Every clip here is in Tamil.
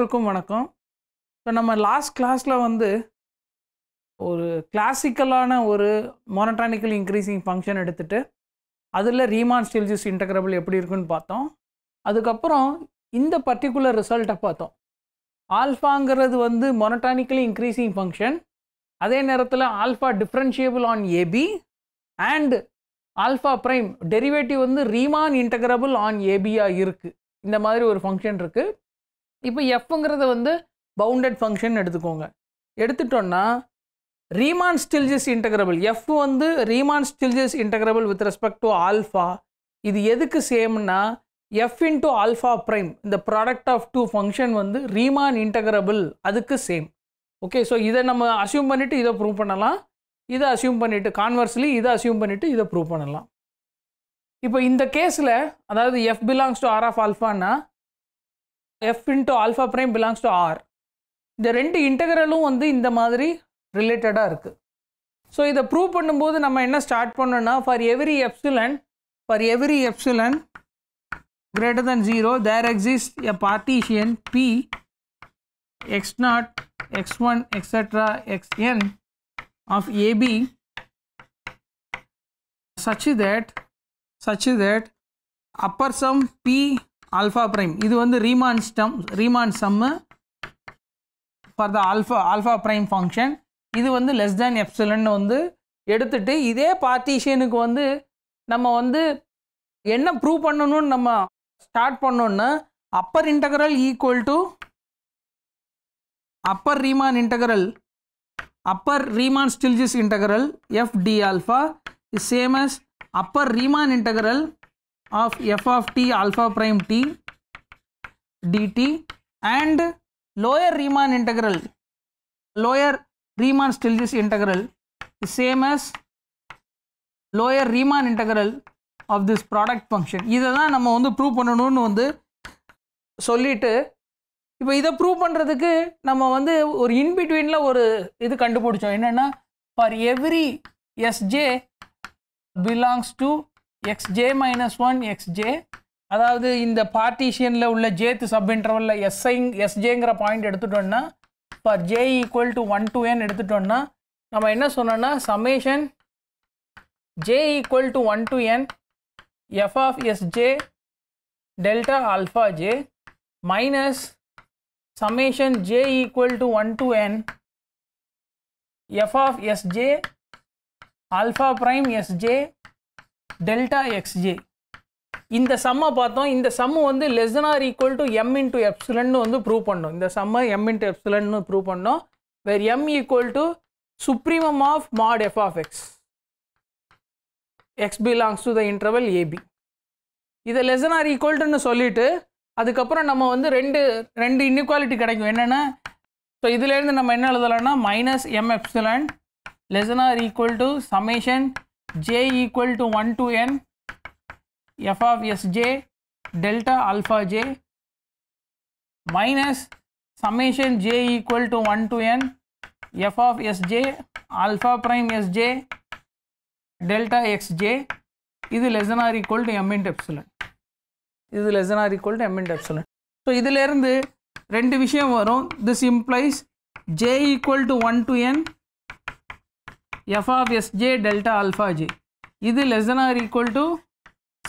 எல்லோருக்கும் வணக்கம் இப்போ நம்ம லாஸ்ட் கிளாஸில் வந்து ஒரு கிளாசிக்கலான ஒரு மோனட்ரானிக்கல் இன்க்ரீஸிங் ஃபங்க்ஷன் எடுத்துகிட்டு அதில் ரீமான் ஸ்டில்ஜிஸ் இன்டகிரபிள் எப்படி இருக்குன்னு பார்த்தோம் அதுக்கப்புறம் இந்த பர்டிகுலர் ரிசல்ட்டை பார்த்தோம் ஆல்ஃபாங்கிறது வந்து மொனட்டானிக்கலி இன்க்ரீஸிங் ஃபங்க்ஷன் அதே நேரத்தில் alpha differentiable on AB and alpha prime derivative வந்து ரீமான் இன்டகிரபிள் ஆன் ஏபியாக இருக்குது இந்த மாதிரி ஒரு ஃபங்க்ஷன் இருக்குது இப்போ எஃப்ங்கிறத வந்து பவுண்டட் ஃபங்க்ஷன் எடுத்துக்கோங்க எடுத்துட்டோன்னா ரீமான் ஸ்டில்ஜஸ் இன்டகிரபிள் எஃப் வந்து Riemann Stieltjes integrable with respect to alpha இது எதுக்கு சேம்னா எஃப் இன்டூ ஆல்ஃபா ப்ரைம் இந்த ப்ராடக்ட் ஆஃப் டூ ஃபங்க்ஷன் வந்து ரீமான் இன்டகிரபிள் அதுக்கு சேம் ஓகே ஸோ இதை நம்ம அசியூம் பண்ணிவிட்டு இதை ப்ரூவ் பண்ணலாம் இதை அசியூம் பண்ணிவிட்டு கான்வர்ஸ்லி இதை அசியூம் பண்ணிவிட்டு இதை ப்ரூவ் பண்ணலாம் இப்போ இந்த கேஸில் அதாவது F belongs to R of ஆல்ஃபான்னா F into alpha prime belongs to R இந்த ரெண்டு இன்டகரலும் வந்து இந்த மாதிரி ரிலேட்டடாக இருக்குது ஸோ இதை ப்ரூவ் பண்ணும்போது நம்ம என்ன ஸ்டார்ட் பண்ணோன்னா for every epsilon for every epsilon greater than zero there exist a partition B X naught X one etcetera X N of AB Sachu that Sachu that upper sum B alpha prime இது வந்து Riemann stem Riemann Jammu for the alpha alpha prime function இது வந்து லெஸ் தேன் எப்சிலன்னு வந்து எடுத்துட்டு இதே பார்ட்டிஷியனுக்கு வந்து நம்ம வந்து என்ன ப்ரூவ் பண்ணணும்னு நம்ம ஸ்டார்ட் பண்ணோன்னா upper integral equal to upper Riemann integral upper Riemann Stieltjes integral F D alpha is same as upper Riemann integral of f of t alpha prime t dt and lower Riemann integral, lower Riemann Stieltjes integral is same as lower Riemann integral of this product function. இதை தான் நம்ம வந்து ப்ரூவ் பண்ணணும்னு வந்து சொல்லிட்டு இப்போ இதை ப்ரூவ் பண்ணுறதுக்கு நம்ம வந்து ஒரு இன்பிட்வீனில் ஒரு இது கண்டுபிடிச்சோம் என்னென்னா for every s j belongs to XJ minus one x j அதாவது இந்த பார்ட்டிஷியனில் உள்ள ஜேத்து சப் இன்டர்வலில் எஸ்ஐ எஸ்ஜேங்கிற பாயிண்ட் எடுத்துட்டோம்னா for j equal to one to n எடுத்துட்டோம்னா நம்ம என்ன சொன்னோன்னா summation j equal to one to N F of s j delta alpha j minus summation j equal to 1 to n f of sj alpha prime sj delta X இந்த சம்மை பார்த்தோம் இந்த சம்மு வந்து less than R equal to M into எப்சிலன்னு வந்து ப்ரூவ் பண்ணோம் இந்த சம்மை எம் இன்ட்டு எப்சிலன்னு ப்ரூவ் பண்ணோம் where M equal to supremum of mod F of X X belongs to the interval A B less than R ஈக்குவல்ட்டுன்னு சொல்லிவிட்டு அதுக்கப்புறம் நம்ம வந்து ரெண்டு ரெண்டு இன்இக்வாலிட்டி கிடைக்கும் என்னென்னா ஸோ இதுலேருந்து நம்ம என்ன எழுதலாம்னா minus M epsilon less than R equal to summation j equal to 1 to n f of sj delta alpha j minus summation j equal to 1 to n f of sj alpha prime sj delta xj இது less than or equal to m into epsilon இது less than or equal to m into epsilon so இதிலேருந்து ரெண்டு விஷயம் வரும் this implies j equal to 1 to n F of S J delta alpha J இது less than or equal to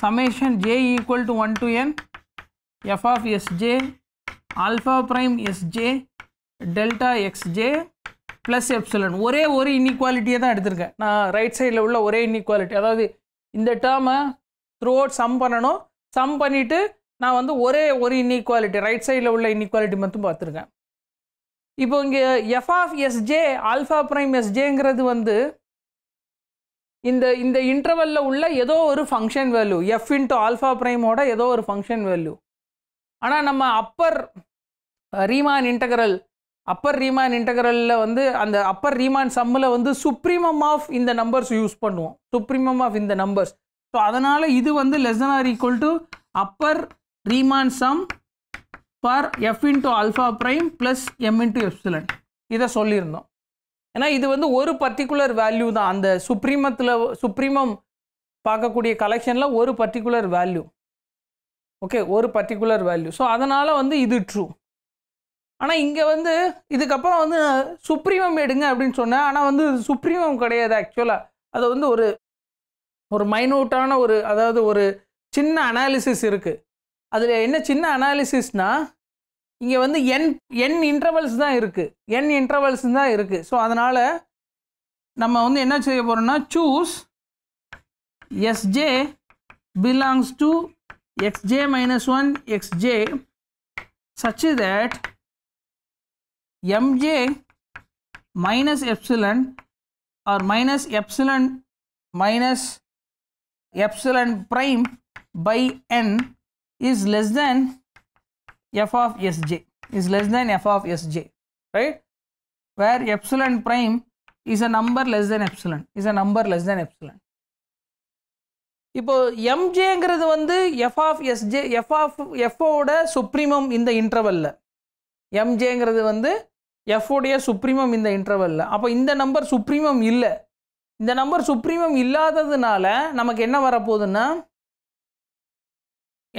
summation J equal to one to N F of S J alpha prime S J delta X plus epsilon ஒரே ஒரு inequality தான் எடுத்திருக்கேன் நான் ரைட் சைடில் உள்ள ஒரே inequality அதாவது இந்த டேர்மை throughout sum சம் பண்ணணும் சம் பண்ணிவிட்டு நான் வந்து ஒரே ஒரு இன்இக்வாலிட்டி ரைட் சைடில் உள்ள inequality மட்டும் பார்த்துருக்கேன் இப்போ இங்கே F of S J alpha prime எஸ்ஜேங்கிறது வந்து இந்த இந்த இன்டர்வல்ல உள்ள ஏதோ ஒரு function value F into alpha ப்ரைமோட ஏதோ ஒரு ஃபங்க்ஷன் வேல்யூ ஆனால் நம்ம upper Riemann integral upper Riemann இன்டகரலில் வந்து அந்த அப்பர் ரீமான் சம்மில் வந்து சுப்ரீமம் ஆஃப் இந்த நம்பர்ஸ் யூஸ் பண்ணுவோம் சுப்ரீமம் ஆஃப் இந்த நம்பர்ஸ் ஸோ அதனால் இது வந்து less or equal to upper Riemann sum for F into alpha prime plus M into epsilon இதை சொல்லியிருந்தோம் ஏன்னா இது வந்து ஒரு பர்டிகுலர் வேல்யூ தான் அந்த சுப்ரீமத்தில் சுப்ரீமம் பார்க்கக்கூடிய கலெக்ஷனில் ஒரு பர்டிகுலர் வேல்யூ ஓகே ஒரு பர்டிகுலர் வேல்யூ ஸோ அதனால் வந்து இது ட்ரூ ஆனால் இங்கே வந்து இதுக்கப்புறம் வந்து சுப்ரீமம் எடுங்க அப்படின்னு சொன்னேன் ஆனால் வந்து சுப்ரீமம் கிடையாது ஆக்சுவலாக அது வந்து ஒரு ஒரு மைனூட்டான ஒரு அதாவது ஒரு சின்ன அனாலிசிஸ் இருக்குது அதில் என்ன சின்ன அனாலிசிஸ்னால் இங்கே வந்து என் என் இன்டர்வல்ஸ் தான் இருக்குது என் இன்டர்வல்ஸ் தான் இருக்குது ஸோ அதனால் நம்ம வந்து என்ன செய்ய போகிறோம்னா choose S J belongs to XJ minus one X J such that M J minus epsilon or minus epsilon minus epsilon prime by N is less than f of sj is less than f of sj right where epsilon prime is a number less than epsilon is a number less than epsilon இப்போ எம்ஜேங்கிறது வந்து F of S J F of எஃப்ஓட சுப்ரீமம் இந்த இன்டர்வலில் எம்ஜேங்கிறது வந்து எஃப்ஓடைய சுப்ரீமம் இந்த இன்டர்வலில் அப்போ இந்த நம்பர் சுப்ரீமம் இல்லை இந்த நம்பர் சுப்ரீமம் இல்லாததுனால நமக்கு என்ன வரப்போகுதுன்னா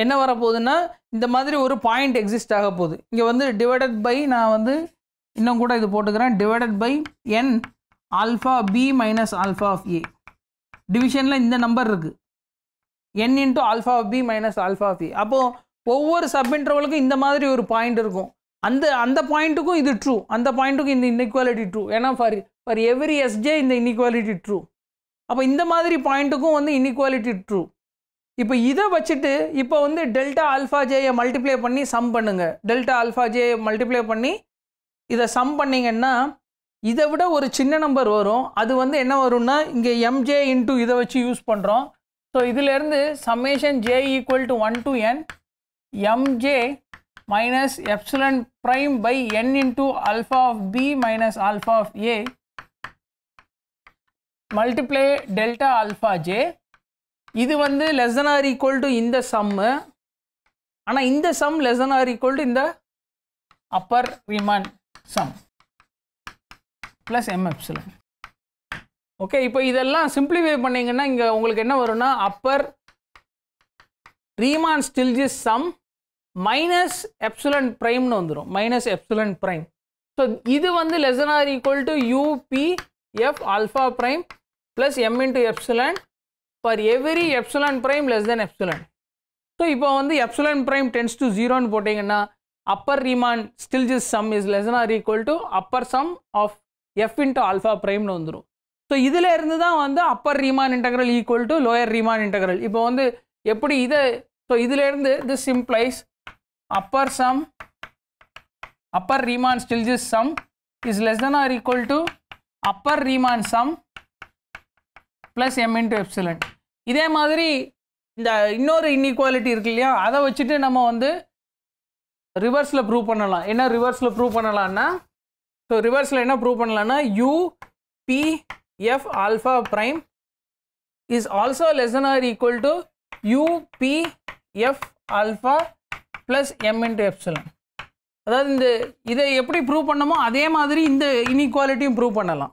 என்ன வரப்போகுதுன்னா இந்த மாதிரி ஒரு பாயிண்ட் எக்ஸிஸ்ட் ஆக போகுது இங்கே வந்து டிவைடட் பை நான் வந்து இன்னும் கூட இது போட்டுக்கிறேன் divided by N alpha B minus alpha of A டிவிஷனில் இந்த நம்பர் இருக்குது N into alpha of B minus alpha of A அப்போது ஒவ்வொரு சப் இந்த மாதிரி ஒரு பாயிண்ட் இருக்கும் அந்த அந்த பாயிண்ட்டுக்கும் இது ட்ரூ அந்த பாயிண்ட்டுக்கும் இந்த இன்இக்வாலிட்டி ட்ரூ ஏன்னா ஃபார் ஃபார் எவ்ரி எஸ்ஜே இந்த இன்இக்வாலிட்டி ட்ரூ அப்போ இந்த மாதிரி பாயிண்ட்டுக்கும் வந்து இன்இக்வாலிட்டி ட்ரூ இப்போ இதை வச்சுட்டு இப்போ வந்து டெல்டா ஆல்ஃபா ஜேயை மல்டிப்ளை பண்ணி சம் பண்ணுங்கள் டெல்டா ஆல்ஃபா ஜேயை மல்டிப்ளை பண்ணி இதை சம் பண்ணிங்கன்னா இதை விட ஒரு சின்ன நம்பர் வரும் அது வந்து என்ன வரும்னா இங்கே எம்ஜே இன்டூ இதை வச்சு யூஸ் பண்ணுறோம் ஸோ இதிலேருந்து summation J equal to one to N M J minus epsilon prime by N into alpha of B minus alpha of A multiply delta alpha J இது வந்து less than R equal to இந்த சம்மு ஆனால் இந்த sum less than R equal to இந்த upper Riemann sum plus M okay இப்போ இதெல்லாம் சிம்பிளிஃபை பண்ணிங்கன்னா இங்கே உங்களுக்கு என்ன வரும்னா upper Riemann Stieltjes sum minus epsilon ப்ரைம்னு வந்துடும் மைனஸ் எப்சுலன் ப்ரைம் ஸோ இது வந்து less than or equal to UPF alpha prime plus M into epsilon for every epsilon prime less than epsilon so இப்போ வந்து எப்சுலான் ப்ரைம் டென்ஸ் டு ஜீரோன்னு போட்டிங்கன்னா upper Riemann Stieltjes sum is less or equal to upper sum of F into alpha ப்ரைம்னு வந்துடும் ஸோ இதில் இருந்து தான் வந்து upper Riemann integral equal to lower Riemann integral இப்போ வந்து எப்படி இதை ஸோ இதிலேருந்து this implies upper sum upper Riemann Stieltjes sum is less than or equal to upper Riemann sum plus M into epsilon இதே மாதிரி இந்த இன்னொரு இன்இக்வாலிட்டி இருக்கு இல்லையா அதை வச்சுட்டு நம்ம வந்து ரிவர்ஸில் ப்ரூவ் பண்ணலாம் என்ன ரிவர்ஸில் ப்ரூவ் பண்ணலான்னா ஸோ ரிவர்ஸில் என்ன ப்ரூவ் பண்ணலான்னா U P F alpha prime is also less than R equal to U P F alpha plus M into epsilon அதாவது இந்த இதை எப்படி ப்ரூவ் பண்ணமோ அதே மாதிரி இந்த இன்இக்வாலிட்டியும் ப்ரூவ் பண்ணலாம்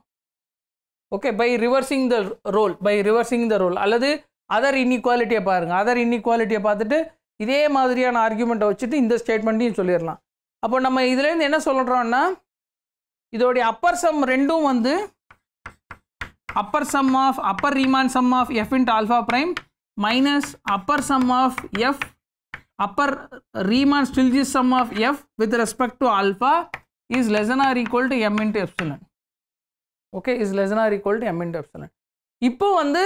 okay by reversing the role by reversing the role அல்லது அதர் இன்இக்வாலிட்டியை பாருங்கள் அதர் இன்இக்வாலிட்டியை பார்த்துட்டு இதே மாதிரியான ஆர்குமெண்ட்டை வச்சுட்டு இந்த ஸ்டேட்மெண்ட்டையும் சொல்லிடலாம் அப்போ நம்ம இதுலேருந்து என்ன சொல்கிறோம்னா இதோடைய அப்பர் சம் ரெண்டும் வந்து upper sum of upper Riemann sum of F into alpha prime minus upper sum of F upper Riemann Stieltjes sum of F with respect to alpha is less than or equal to M into epsilon okay is less or equal to M into epsilon இப்போ வந்து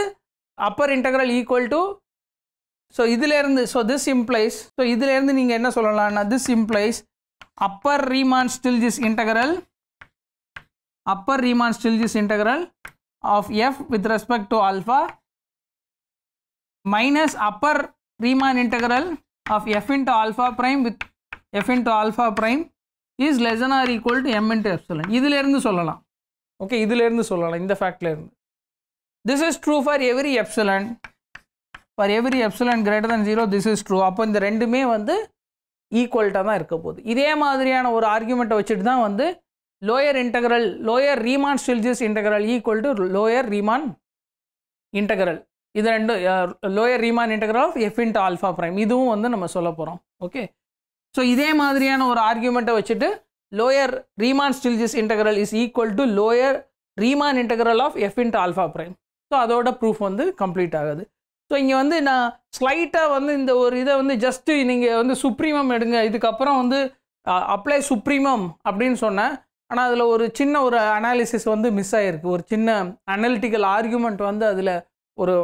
upper integral equal to so இதுலேருந்து ஸோ திஸ் இம்ப்ளைஸ் ஸோ இதுலேருந்து நீங்கள் என்ன சொல்லலாம்னா this implies upper Riemann Stieltjes integral Appar Riemann Stieltjes integral of F with respect to alpha minus upper Riemann integral of F into alpha prime with f into alpha prime is less than or equal M m into இதுலேருந்து சொல்லலாம் ஓகே இதுலேருந்து சொல்லலாம் இந்த ஃபேக்ட்லேருந்து this is true for every epsilon for every epsilon greater than zero this is true அப்போ இந்த ரெண்டுமே வந்து ஈக்குவல்ட்டாக தான் இருக்க போகுது இதே மாதிரியான ஒரு ஆர்கியூமெண்ட்டை வச்சுட்டு தான் வந்து lower integral lower Riemann Stieltjes integral equal to lower Riemann integral இது ரெண்டு lower Riemann integral of F into alpha prime இதுவும் வந்து நம்ம சொல்ல போகிறோம் ஓகே ஸோ இதே மாதிரியான ஒரு ஆர்கியூமெண்ட்டை வச்சுட்டு lower Riemann Stieltjes integral is equal to lower Riemann integral of f into alpha prime. So அதோட ப்ரூஃப் வந்து கம்ப்ளீட் ஆகுது ஸோ இங்கே வந்து நான் ஸ்லைட்டாக வந்து இந்த ஒரு இதை வந்து ஜஸ்ட்டு நீங்கள் வந்து சுப்ரீமம் எடுங்க இதுக்கப்புறம் வந்து அப்ளை சுப்ரீமம் அப்படின்னு சொன்னேன் ஆனால் அதில் ஒரு சின்ன ஒரு அனாலிசிஸ் வந்து மிஸ் ஆகிருக்கு ஒரு சின்ன அனலிட்டிக்கல் ஆர்கியூமெண்ட் வந்து அதில் ஒரு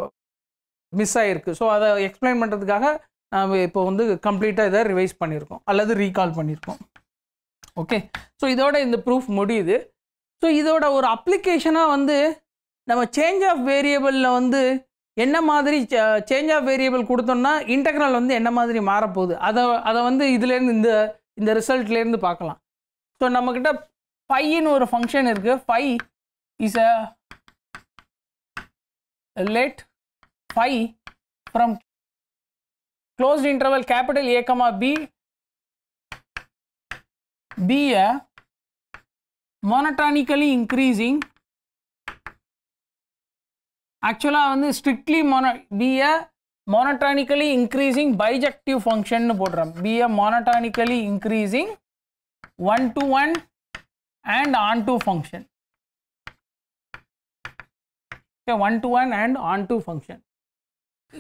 மிஸ் ஆகிருக்கு ஸோ அதை எக்ஸ்பிளைன் பண்ணுறதுக்காக நாம் இப்போ வந்து கம்ப்ளீட்டாக இதை ரிவைஸ் பண்ணியிருக்கோம் அல்லது ரீகால் பண்ணியிருக்கோம் ஓகே ஸோ இதோட இந்த ப்ரூஃப் முடியுது ஸோ இதோட ஒரு அப்ளிகேஷனாக வந்து நம்ம சேஞ்ச் ஆஃப் வேரியபிளில் வந்து என்ன மாதிரி சேஞ்ச் ஆஃப் வேரியபிள் கொடுத்தோம்னா இன்டெக்ரல் வந்து என்ன மாதிரி மாறப்போகுது அதை அதை வந்து இதுலேருந்து இந்த இந்த ரிசல்ட்லேருந்து பார்க்கலாம் ஸோ நம்மக்கிட்ட ஃபைன்னு ஒரு ஃபங்க்ஷன் இருக்குது phi is a let phi from closed interval capital ஏக்கமாக B be a monotonically increasing actually ஆக்சுவலாக strictly mono be a monotonically increasing bijective function function போடுறோம் be a monotonically increasing one to one and on to function okay one to one and on to function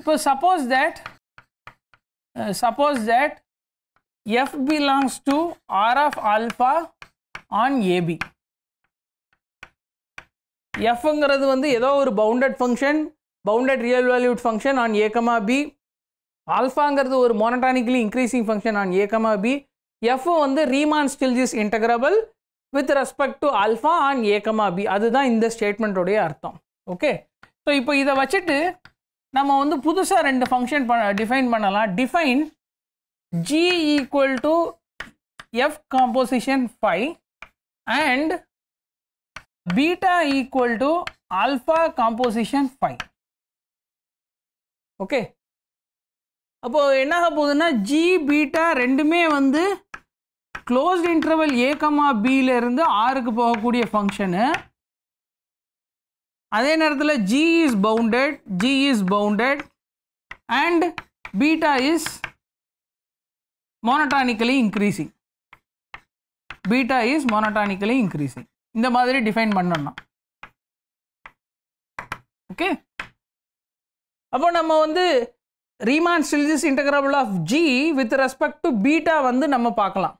so suppose that uh, suppose that f belongs to r of alpha on ab. fங்கிறது வந்து ஏதோ ஒரு bounded function bounded real valued function on A comma B ஆல்ஃபாங்கிறது ஒரு monotonically increasing function on A comma B எஃப்ஓ வந்து Riemann Stieltjes integrable with respect to alpha on A comma B அதுதான் இந்த ஸ்டேட்மெண்ட்டுடைய அர்த்தம் ஓகே ஸோ இப்போ இதை வச்சுட்டு நம்ம வந்து புதுசாக ரெண்டு ஃபங்க்ஷன் பண்ண டிஃபைன் பண்ணலாம் define G equal to F composition phi and beta equal to alpha composition phi. Okay அப்போ என்னாக போகுதுன்னா ஜி பீட்டா ரெண்டுமே வந்து க்ளோஸ்ட் இன்டர்வல் ஏகமா பியிலேருந்து ஆறுக்கு போகக்கூடிய ஃபங்க்ஷனு அதே நேரத்தில் G is bounded G is bounded and beta is monotonically increasing beta is monotonically increasing இந்த மாதிரி டிஃபைன் பண்ணோம்னா ஓகே அப்போ நம்ம வந்து Riemann Stieltjes integrable of G with respect to beta வந்து நம்ம பார்க்கலாம்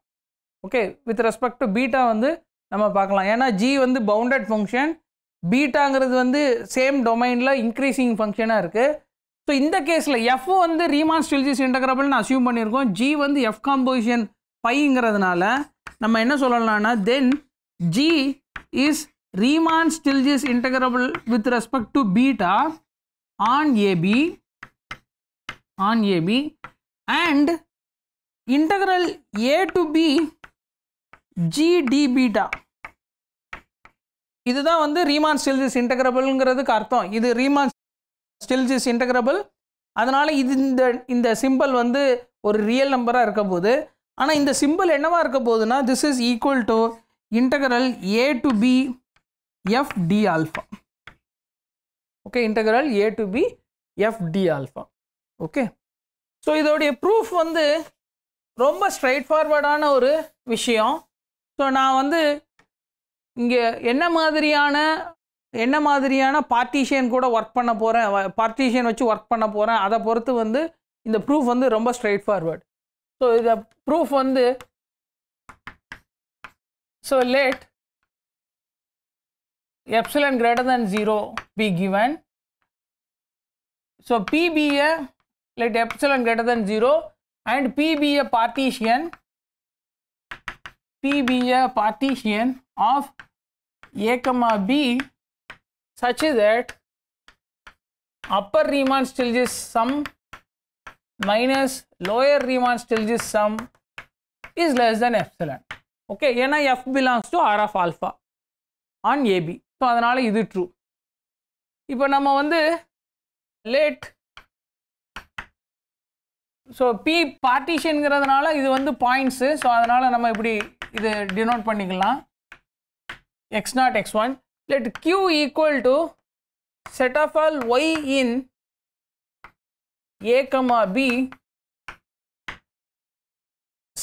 okay with respect to beta வந்து நம்ம பார்க்கலாம் ஏன்னா ஜி வந்து பவுண்டட் ஃபங்க்ஷன் பீட்டாங்கிறது வந்து சேம் டொமைனில் இன்க்ரீஸிங் ஃபங்க்ஷனாக இருக்குது ஸோ இந்த கேஸில் எஃப் வந்து ரீமான் ஸ்டில்ஜிஸ் இன்டகிரபிள்னு அசியூம் பண்ணியிருக்கோம் ஜி வந்து எஃப் காம்போசிஷன் ஃபைங்கிறதுனால நம்ம என்ன சொல்லலாம்னா then G is Riemann Stieltjes integrable with respect to beta on A B on AB and integral A to P G D beta இதுதான் வந்து ரீமான் ஸ்டில்ஜிஸ் இன்டகிரபிள்ங்கிறதுக்கு அர்த்தம் இது ரீமான் ஸ்டில் இஸ் இன்டகிரபிள் அதனால் இது இந்த இந்த சிம்பிள் வந்து ஒரு ரியல் நம்பராக இருக்க போகுது ஆனால் இந்த சிம்பிள் என்னவாக இருக்க போகுதுன்னா this is equal to integral A to P F D alpha okay integral A to P F D alpha okay so இதோடைய ப்ரூஃப் வந்து ரொம்ப ஸ்ட்ரைட் ஃபார்வர்டான ஒரு விஷயம் ஸோ நான் வந்து இங்கே என்ன மாதிரியான என்ன மாதிரியான பார்ட்டிஷியன் கூட ஒர்க் பண்ண போகிறேன் பார்ட்டிஷியன் வச்சு ஒர்க் பண்ண போகிறேன் அதை பொறுத்து வந்து இந்த ப்ரூஃப் வந்து ரொம்ப ஸ்ட்ரெயிட் ஃபார்வர்டு ஸோ இந்த ப்ரூஃப் வந்து so let epsilon greater than 0 be given. So, P be a let and greater than P be a partition P partition a partition P such that upper Riemann Stieltjes sum minus lower Riemann Stieltjes sum is less than epsilon. Okay, ஏன்னா f belongs to r of alpha on AB. So அதனால் இது ட்ரூ இப்போ நம்ம வந்து so P partition பார்ட்டிஷனுங்கிறதுனால இது வந்து points. So, அதனால் நம்ம இப்படி இது டினோட் பண்ணிக்கலாம் X naught X one let q equal to set of all y in a comma b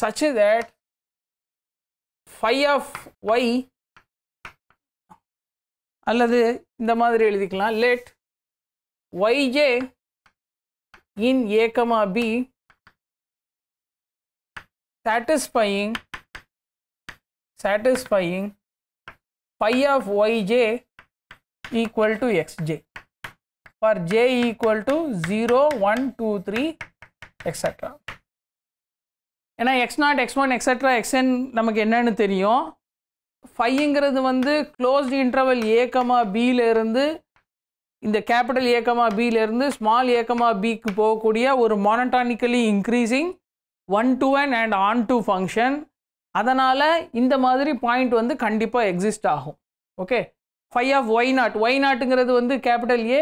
such that phi of y அல்லது இந்த மாதிரி எழுதிக்கலாம் let yj in a comma b satisfying satisfying phi of yj equal to xj for j equal to 0, 1, 2, 3, etc. ஏன்னா X naught X one etcetera X N நமக்கு என்னன்னு தெரியும் ஃபைங்கிறது வந்து க்ளோஸ்டு இன்டர்வல் ஏகமா பியிலேருந்து இந்த கேபிட்டல் ஏகமா பியிலேருந்து ஸ்மால் ஏகமா பிக்கு போகக்கூடிய ஒரு monotonically increasing one to one and onto function அதனால் இந்த மாதிரி பாயிண்ட் வந்து கண்டிப்பாக எக்ஸிஸ்ட் ஆகும் okay phi of Y naught Y நாட்டுங்கிறது வந்து கேபிட்டல் ஏ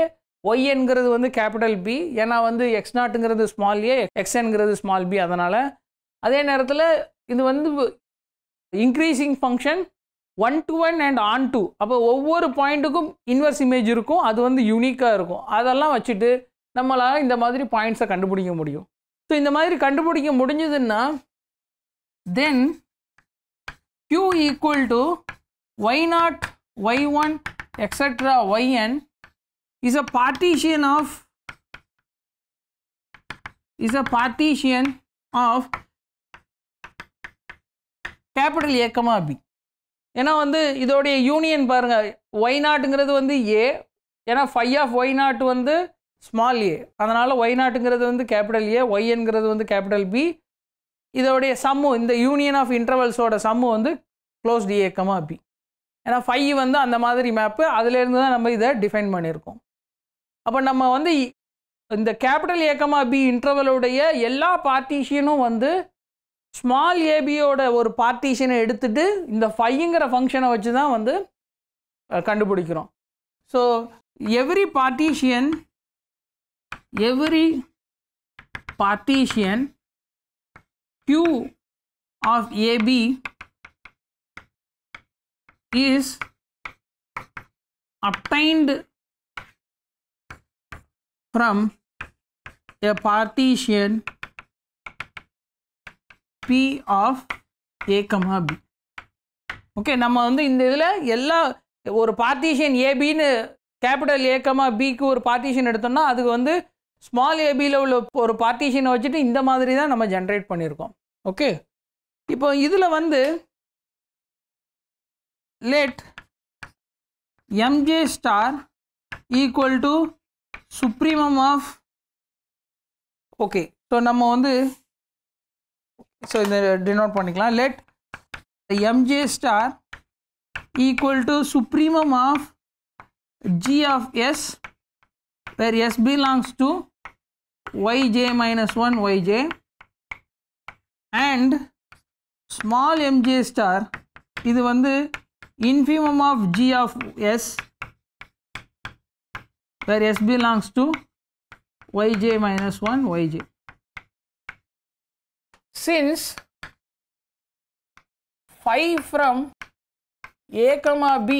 என்கிறது வந்து கேபிட்டல் பி ஏன்னா வந்து எக்ஸ் நாட்டுங்கிறது ஸ்மால் ஏ என்கிறது ஸ்மால் பி அதனால் அதே நேரத்தில் இது வந்து increasing function one to one and onto அப்போ ஒவ்வொரு பாயிண்ட்டுக்கும் இன்வெர்ஸ் இமேஜ் இருக்கும் அது வந்து யூனிக்காக இருக்கும் அதெல்லாம் வச்சுட்டு நம்மளால் இந்த மாதிரி பாயிண்ட்ஸை கண்டுபிடிக்க முடியும் ஸோ இந்த மாதிரி கண்டுபிடிக்க முடிஞ்சதுன்னா then equal to Y naught Y one etcetera Y N is a partition of is a partition of capital A comma B ஏன்னா வந்து இதோடைய யூனியன் பாருங்க ஒய் நாட்டுங்கிறது வந்து ஏ ஏன்னா ஃபைவ் ஆஃப் ஒய் நாட் வந்து ஸ்மால் ஏ அதனால் ஒய் நாட்டுங்கிறது வந்து கேபிட்டல் ஏ என்கிறது வந்து கேபிட்டல் பி இதோடைய சம்மு இந்த யூனியன் ஆஃப் இன்டர்வல்ஸோட சம்மு வந்து க்ளோஸ் டிஏக்கமாக பி ஏன்னா ஃபைவ் வந்து அந்த மாதிரி மேப்பு அதுலேருந்து தான் நம்ம இதை டிஃபைன் பண்ணியிருக்கோம் அப்போ நம்ம வந்து இந்த கேபிட்டல் ஏக்கமா பி இன்டர்வலுடைய எல்லா பார்ட்டிஷியனும் வந்து ஸ்மால் ஏபியோட ஒரு பார்ட்டிஷனை எடுத்துட்டு இந்த ஃபைங்கிற ஃபங்க்ஷனை வச்சு தான் வந்து கண்டுபிடிக்கிறோம் so every partition every partition Q of AB is obtained from a partition P of A comma B. Okay நம்ம வந்து இந்த இதில் எல்லா ஒரு பார்ட்டிஷியன் ஏபின்னு கேபிட்டல் ஏ பிக்கு ஒரு பார்ட்டிஷன் எடுத்தோம்னா அதுக்கு வந்து ஸ்மால் ஏபியில் உள்ள ஒரு பார்ட்டிஷனை வச்சுட்டு இந்த மாதிரி தான் நம்ம ஜென்ரேட் பண்ணியிருக்கோம் ஓகே இப்போ இதில் வந்து let M J star equal to supremum of okay so நம்ம வந்து ஸோ இதை டினோட் பண்ணிக்கலாம் let M J star equal to supremum of G of S where S belongs to yj minus 1 yj and small mj star இது வந்து infimum of g of s where s belongs to yj minus 1 yj. Since phi from a comma b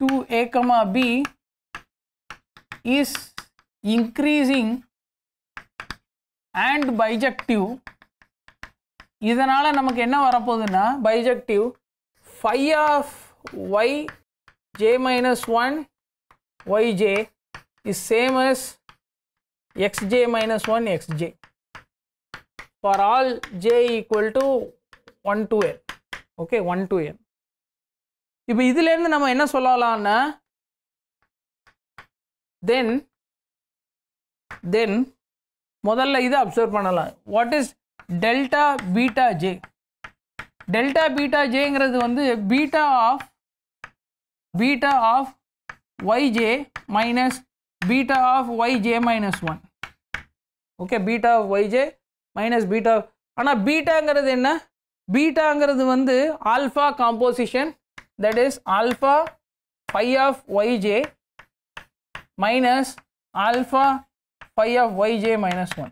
to a comma b is increasing and bijective இதனால் நமக்கு என்ன வரப்போகுதுன்னா bijective phi of Y J minus one Y J is same as minus one 1 xj for all J equal to one to N okay one to N இப்போ இதுலேருந்து நம்ம என்ன சொல்லலாம்னா தென் தென் முதல்ல இதை அப்சர்வ் பண்ணலாம் what is delta beta J delta beta ஜேங்கிறது வந்து beta of beta of yj minus beta of minus one okay beta of of yj minus beta ஆனால் பீட்டாங்கிறது என்ன பீட்டாங்கிறது வந்து alpha composition that is alpha phi of Y J minus alpha phi of yj minus 1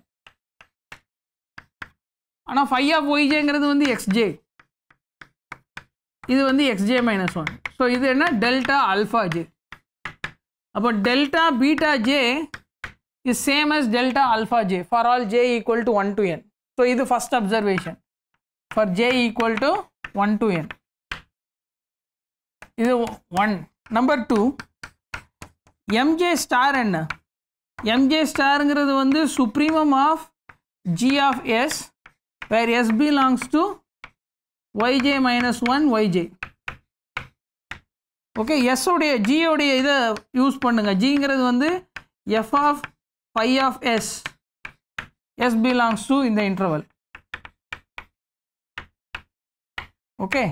ஆனால் phi of yjங்கிறது வந்து xj இது வந்து xj minus 1 ஸோ இது என்ன delta alpha j அப்போ delta beta j is same as delta alpha j for all j equal to 1 to n So, is the first observation for j equal to 1 to n இது 1 number 2 mj star என்ன எம்ஜே ஸ்டாருங்கிறது வந்து supremum of G of S where S belongs to yj minus one yj okay எஸ்ஸோடைய ஜியோடைய இதை யூஸ் பண்ணுங்கள் ஜிங்கிறது வந்து F of phi of s s belongs to இந்த இன்டர்வல் ஓகே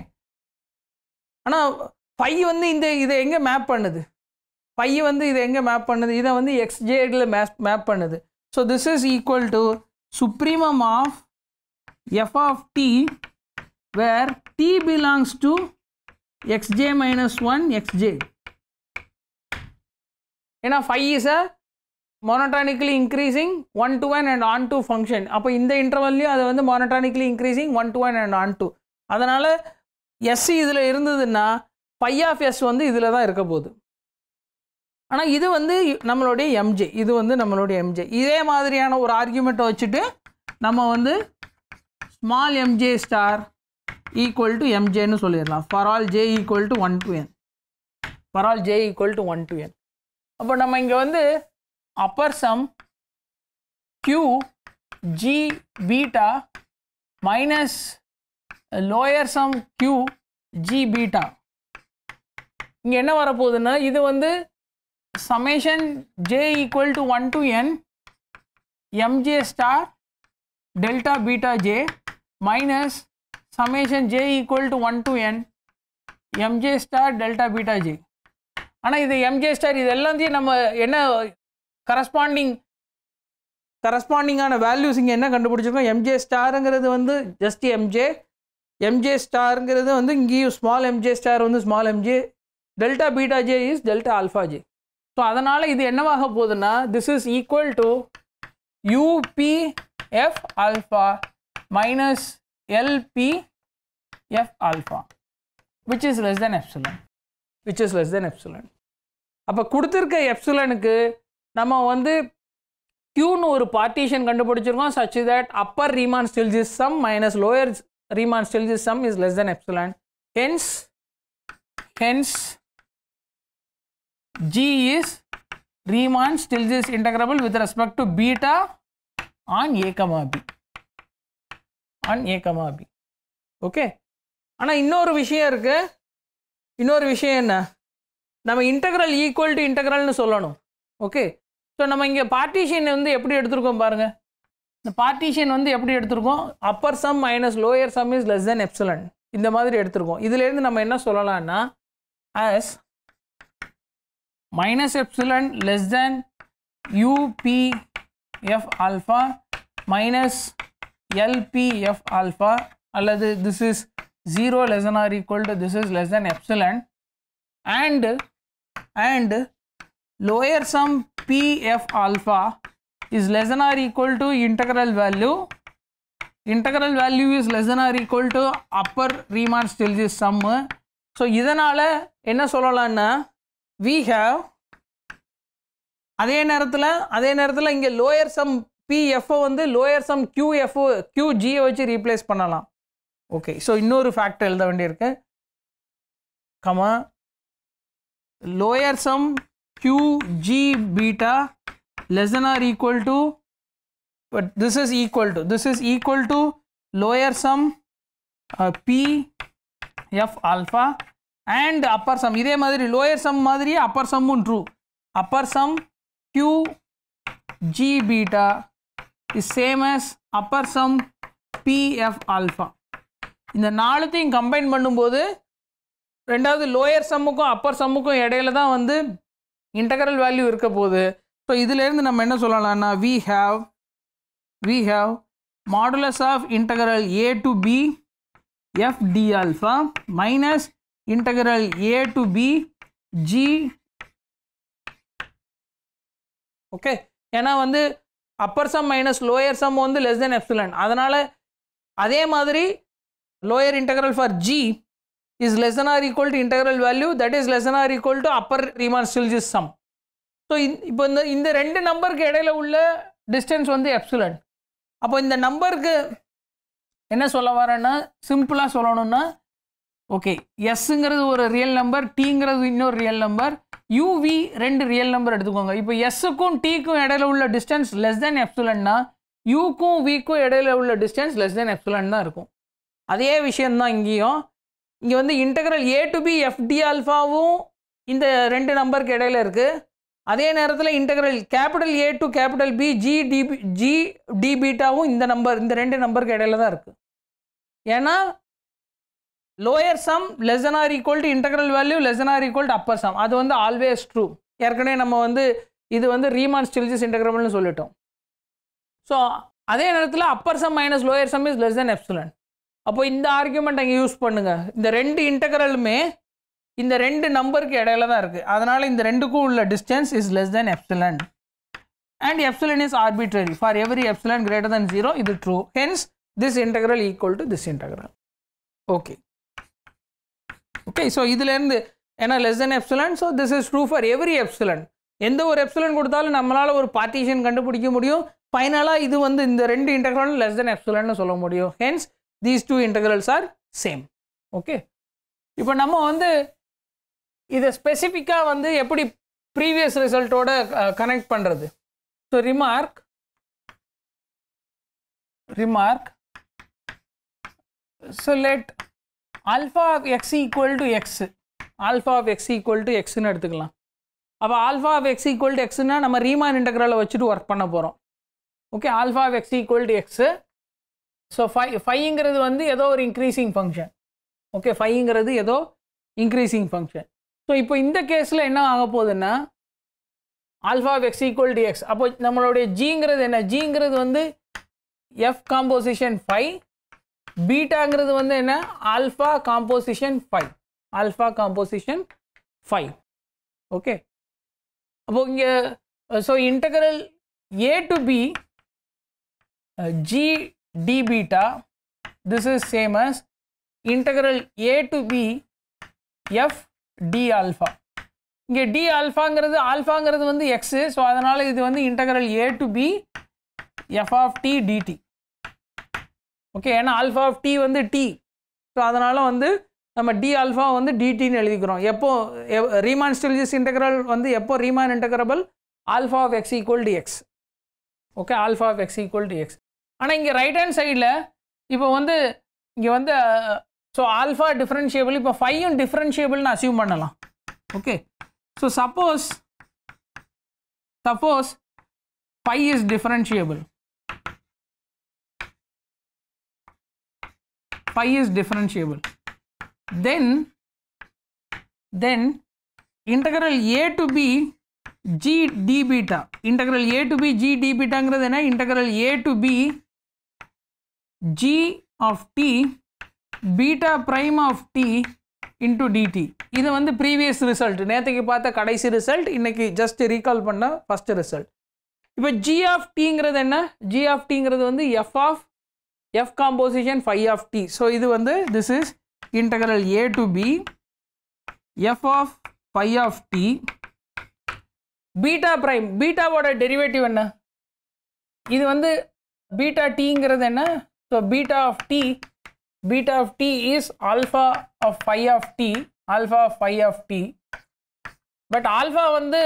ஆனால் ஃபை வந்து இந்த இதை எங்கே மேப் பண்ணுது பையை வந்து இது எங்கே மேப் பண்ணுது இதை வந்து எக்ஸ்ஜேடில் மேப் மேப் பண்ணுது so this is equal to supremum of f of t where t belongs to XJ minus one xj ஏன்னா phi is a monotonically increasing one to one and onto function அப்போ இந்த இன்டர்வல்லையும் அதை வந்து monotonically increasing one to one and onto அதனால் எஸ் இதில் இருந்ததுன்னா ஃபைவ் ஆஃப் எஸ் வந்து இதில் தான் இருக்க போகுது ஆனால் இது வந்து நம்மளுடைய எம்ஜே இது வந்து நம்மளுடைய எம்ஜே இதே மாதிரியான ஒரு ஆர்கியூமெண்ட்டை வச்சுட்டு நம்ம வந்து small mj star equal to எம்ஜேன்னு சொல்லிடலாம் for all J equal to one to n for all J equal to one to n அப்போ நம்ம இங்கே வந்து upper sum q g beta minus lower sum q g beta இங்கே என்ன வரப்போகுதுன்னா இது வந்து summation j equal to 1 to n mj star delta beta j minus summation j equal to 1 to n mj star delta beta j ஆனால் இது எம்ஜே ஸ்டார் இது எல்லாத்தையும் நம்ம என்ன கரஸ்பாண்டிங் கரஸ்பாண்டிங்கான வேல்யூஸ் இங்கே என்ன கண்டுபிடிச்சிருக்கோம் எம்ஜே ஸ்டாருங்கிறது வந்து ஜஸ்ட் எம்ஜே எம்ஜே ஸ்டாருங்கிறது வந்து இங்கேயும் ஸ்மால் எம்ஜே ஸ்டார் வந்து small mj delta beta j is delta alpha j so அதனால் இது என்னவாக போகுதுன்னா this is equal to UPF alpha minus lpf alpha which is less than epsilon which is less than epsilon அப்போ கொடுத்துருக்க எப்சுலனுக்கு நம்ம வந்து க்யூன்னு ஒரு பார்ட்டிஷன் கண்டுபிடிச்சிருக்கோம் such that upper Riemann Stieltjes sum minus lower Riemann Stieltjes sum is less than epsilon hence hence G is Riemann Stieltjes integrable with respect to beta on a comma b on a comma b okay ஆனால் இன்னொரு விஷயம் இருக்கு இன்னொரு விஷயம் என்ன நம்ம இன்டகிரல் ஈக்குவல் டு இன்டகிரல்னு சொல்லணும் ஓகே ஸோ நம்ம இங்கே பார்ட்டிஷன் வந்து எப்படி எடுத்திருக்கோம் பாருங்கள் இந்த பார்ட்டிஷன் வந்து எப்படி எடுத்திருக்கோம் upper sum minus lower sum is less than epsilon இந்த மாதிரி எடுத்திருக்கோம் இதுலேருந்து நம்ம என்ன சொல்லலாம்னா as minus epsilon less than u p f alpha minus l p f alpha அல்லது this is 0 less than or equal to this is less than epsilon and and lower sum p f alpha is less than or equal to integral value integral value is less than or equal to upper Riemann still is sum so இதனால என்ன சொல்லலாம்னா வி have அதே நேரத்தில் அதே நேரத்தில் இங்கே லோயர் சம் பிஎஃப்ஓ வந்து லோயர் சம் கியூஎஃப்ஓ கியூஜியை வச்சு ரீப்ளேஸ் பண்ணலாம் ஓகே ஸோ இன்னொரு ஃபேக்ட் எழுத வேண்டியிருக்கு comma lower sum qg beta less than or equal to but this is equal to this is equal to lower sum p F alpha and upper sum இதே மாதிரி லோயர் சம் மாதிரி அப்பர் சம்மும் true upper sum q g beta is same as upper sum pf alpha இந்த நாலுத்தையும் கம்பைன் பண்ணும்போது ரெண்டாவது லோயர் சம்முக்கும் அப்பர் சம்முக்கும் இடையில தான் வந்து இன்டகரல் வேல்யூ இருக்க போகுது ஸோ இதுலேருந்து நம்ம என்ன சொல்லலாம்னா we have we have modulus of integral A to P F D alpha minus integral A to B g okay ஏன்னா வந்து upper sum minus lower sum வந்து லெஸ் தென் எப்சிலன் அதனால் அதே மாதிரி lower integral for g is less than R equal to integral value that is less than R equal to upper Riemann Stieltjes sum so இப்போ இந்த இந்த ரெண்டு நம்பருக்கு இடையில உள்ள டிஸ்டன்ஸ் வந்து எப்சிலன் அப்போ இந்த நம்பருக்கு என்ன சொல்ல வரேன்னா சிம்பிளாக சொல்லணும்னா ஓகே எஸ்ஸுங்கிறது ஒரு ரியல் நம்பர் டிங்கிறது இன்னொரு ரியல் நம்பர் யூவி ரெண்டு ரியல் நம்பர் எடுத்துக்கோங்க இப்போ எஸ்ஸுக்கும் டிக்கும் இடையில உள்ள டிஸ்டன்ஸ் லெஸ் தேன் எஃப்சுலன்னா யூக்கும் விக்கும் இடையில உள்ள டிஸ்டன்ஸ் லெஸ் தேன் எஃப்சுலன் தான் இருக்கும் அதே விஷயந்தான் இங்கேயும் இங்கே வந்து integral A to b fd ஆல்ஃபாவும் இந்த ரெண்டு நம்பருக்கு இடையில இருக்குது அதே நேரத்தில் integral capital A to capital B g db g டிபிட்டாவும் இந்த நம்பர் இந்த ரெண்டு நம்பருக்கு இடையில தான் இருக்குது ஏன்னா lower sum less or equal to integral value less or equal to upper sum அது வந்து ஆல்வேஸ் ட்ரூ ஏற்கனவே நம்ம வந்து இது வந்து ரீமான் ஸ்டில்ஜஸ் இன்டெக்ரபிள்னு சொல்லிட்டோம் ஸோ அதே நேரத்தில் upper sum minus lower sum is less than epsilon அப்போ இந்த ஆர்கியூமெண்ட் அங்கே யூஸ் பண்ணுங்கள் இந்த ரெண்டு இன்டகரலுமே இந்த ரெண்டு நம்பருக்கு இடையில தான் இருக்குது அதனால் இந்த ரெண்டுக்கும் உள்ள distance is less than epsilon and epsilon is arbitrary for every epsilon greater than zero இது true hence this integral equal to this integral okay okay so இதுலேருந்து ஏன்னா less than epsilon so this is true for every epsilon எந்த ஒரு எப்சிலன் கொடுத்தாலும் நம்மளால் ஒரு பார்ட்டிஷன் கண்டுபிடிக்க முடியும் ஃபைனலாக இது வந்து இந்த ரெண்டு இன்டெக்ரலும் லெஸ் தென் எப்சிலன்னு சொல்ல முடியும் hence these two integrals are same okay இப்போ நம்ம வந்து இதை ஸ்பெசிஃபிக்காக வந்து எப்படி ப்ரீவியஸ் ரிசல்ட்டோட கனெக்ட் பண்ணுறது so remark remark so let alpha of x equal to x alpha of x equal to எக்ஸ்னு எடுத்துக்கலாம் அப்போ alpha of x equal to எக்ஸ்னால் நம்ம ரீமான் இன்டகிரலை வச்சுட்டு ஒர்க் பண்ண போகிறோம் okay alpha of x equal to x so phi ஃபைங்கிறது வந்து ஏதோ ஒரு இன்க்ரீஸிங் ஃபங்க்ஷன் ஓகே ஃபைங்கிறது ஏதோ இன்க்ரீஸிங் ஃபங்க்ஷன் ஸோ இப்போ இந்த கேஸில் என்ன ஆக போகுதுன்னா alpha of x equal to x அப்போ நம்மளுடைய ஜிங்கிறது என்ன ஜிங்கிறது வந்து எஃப் காம்போசிஷன் ஃபைவ் பீட்டாங்கிறது வந்து என்ன alpha composition phi alpha composition phi okay அப்போ இங்கே so integral A to P G D beta this is same as a to P F D alpha இங்கே டி ஆல்ஃபாங்கிறது ஆல்ஃபாங்கிறது வந்து எக்ஸு ஸோ அதனால் இது வந்து integral A to P F of t dt okay ஏன்னா ஆல்ஃபா ஆஃப் டி வந்து டி ஸோ அதனால் வந்து நம்ம டி ஆல்ஃபா வந்து டிடின்னு எழுதிக்கிறோம் எப்போ ரீமான் ஸ்டெலிஜிஸ் இன்டெக்ரல் வந்து எப்போ Riemann integrable alpha of x equal t x okay alpha of x equal t x ஆனால் இங்கே ரைட் ஹேண்ட் சைடில் இப்போ வந்து இங்கே வந்து ஸோ ஆல்ஃபா டிஃப்ரென்ஷியபிள் இப்போ ஃபையும் டிஃப்ரென்ஷியபிள்னு அசியூவ் பண்ணலாம் okay so suppose suppose phi is differentiable pi is differentiable then then integral a to b g d beta integral a to b g d beta ங்கிறது என்ன integral a to b g of t beta prime of t into dt இது வந்து previous result நேற்றுக்கு பார்த்த கடைசி result இன்னைக்கு just recall பண்ண first result இப்போ g of tங்கிறது என்ன g of tங்கிறது வந்து f of f composition phi of t so இது வந்து this is integral a to b f of phi of t beta prime பீட்டாவோட டெரிவேட்டிவ் என்ன இது வந்து பீட்டா டீங்கிறது என்ன so beta of t beta of t is alpha of phi of t alpha of phi of t but alpha வந்து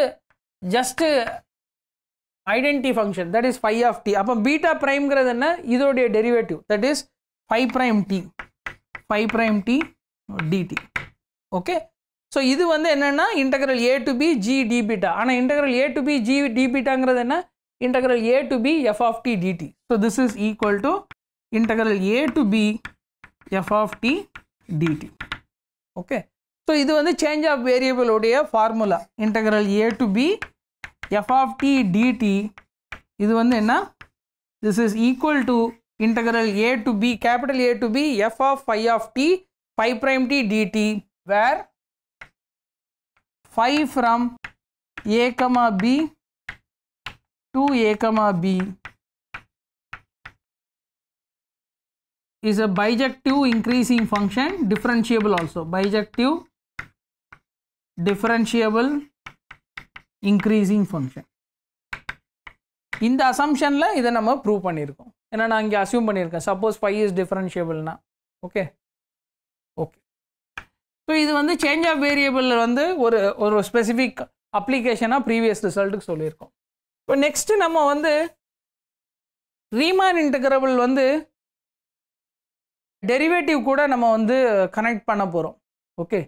just identity function that is phi of t அப்போ பீட்டா ப்ரைம்ங்கிறது என்ன இதோடைய derivative that is phi prime t phi prime t dt okay so இது வந்து என்னென்னா integral A to B g d beta ஆனால் integral A to B g டிபிட்டாங்கிறது என்ன integral A to P F of t dt so this is equal to integral A to P F of t dt okay so இது வந்து சேஞ்ச் ஆஃப் வேரியபிளுடைய formula formula a to b f of t dt இது வந்து என்ன this is equal to integral a to b capital A to b f of phi of t phi prime t dt where phi from a comma b to a comma b is a bijective increasing function differentiable also bijective differentiable increasing function இந்த அசம்ஷனில் இதை நம்ம ப்ரூவ் பண்ணியிருக்கோம் ஏன்னா நான் இங்கே அசியூம் பண்ணியிருக்கேன் சப்போஸ் ஃபைவ் இஸ் டிஃப்ரென்ஷியபிள்னா ஓகே ஓகே ஸோ இது வந்து சேஞ்ச் ஆஃப் வேரியபிள் வந்து ஒரு ஒரு ஸ்பெசிஃபிக் அப்ளிகேஷனாக ப்ரீவியஸ் ரிசல்ட்டுக்கு சொல்லியிருக்கோம் இப்போ நெக்ஸ்ட்டு நம்ம வந்து ரீமான் இன்டகிரபிள் வந்து டெரிவேட்டிவ் கூட நம்ம வந்து கனெக்ட் பண்ண போகிறோம் ஓகே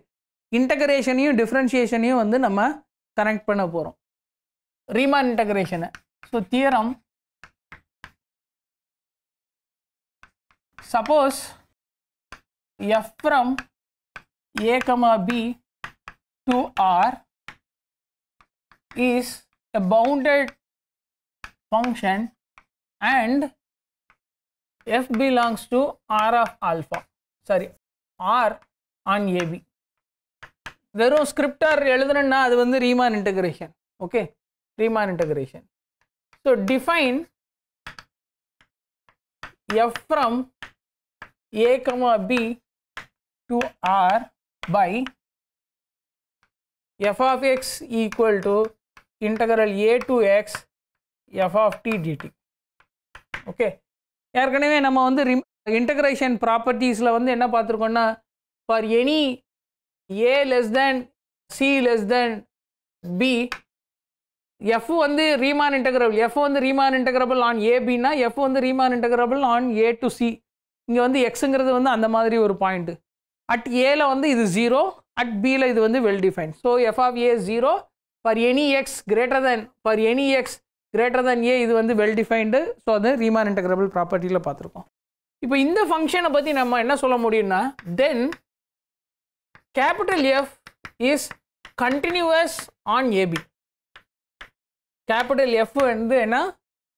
இன்டகரேஷனையும் டிஃப்ரென்ஷியேஷனையும் வந்து நம்ம கனெக்ட் பண்ண போகிறோம் ரீமான் இன்டகிரேஷனை so theorem suppose f from a comma b to R is a bounded function and f belongs to r of alpha sorry r on ab வெறும் ஸ்கிரிப்டார் எழுதுனேன்னா அது வந்து Riemann integration okay Riemann integration so define f from a comma b to R by f of x equal to integral A to x f of t dt okay ஏற்கனவே நம்ம வந்து ரிம் இன்டகிரேஷன் ப்ராப்பர்ட்டிஸில் வந்து என்ன பார்த்துருக்கோன்னா for any a less than c less than b f வந்து ரீமான் இன்டகிரபிள் எஃப் வந்து ரீமான் இன்டகிரபிள் ஆன் ஏபின்னா எஃப் வந்து Riemann integrable on a to c இங்கே வந்து எக்ஸுங்கிறது வந்து அந்த மாதிரி ஒரு பாயிண்ட்டு அட் ஏல வந்து இது ஜீரோ அட் பியில் இது வந்து well define so f of a zero for any x greater than for any x greater than a இது வந்து வெல் டிஃபைன்டு ஸோ அது ரீமான் இன்டகிரபிள் ப்ராப்பர்ட்டியில் பார்த்துருக்கோம் இப்போ இந்த ஃபங்க்ஷனை பற்றி நம்ம என்ன சொல்ல முடியும்னா தென் capital F is continuous on AB. capital F வந்து என்ன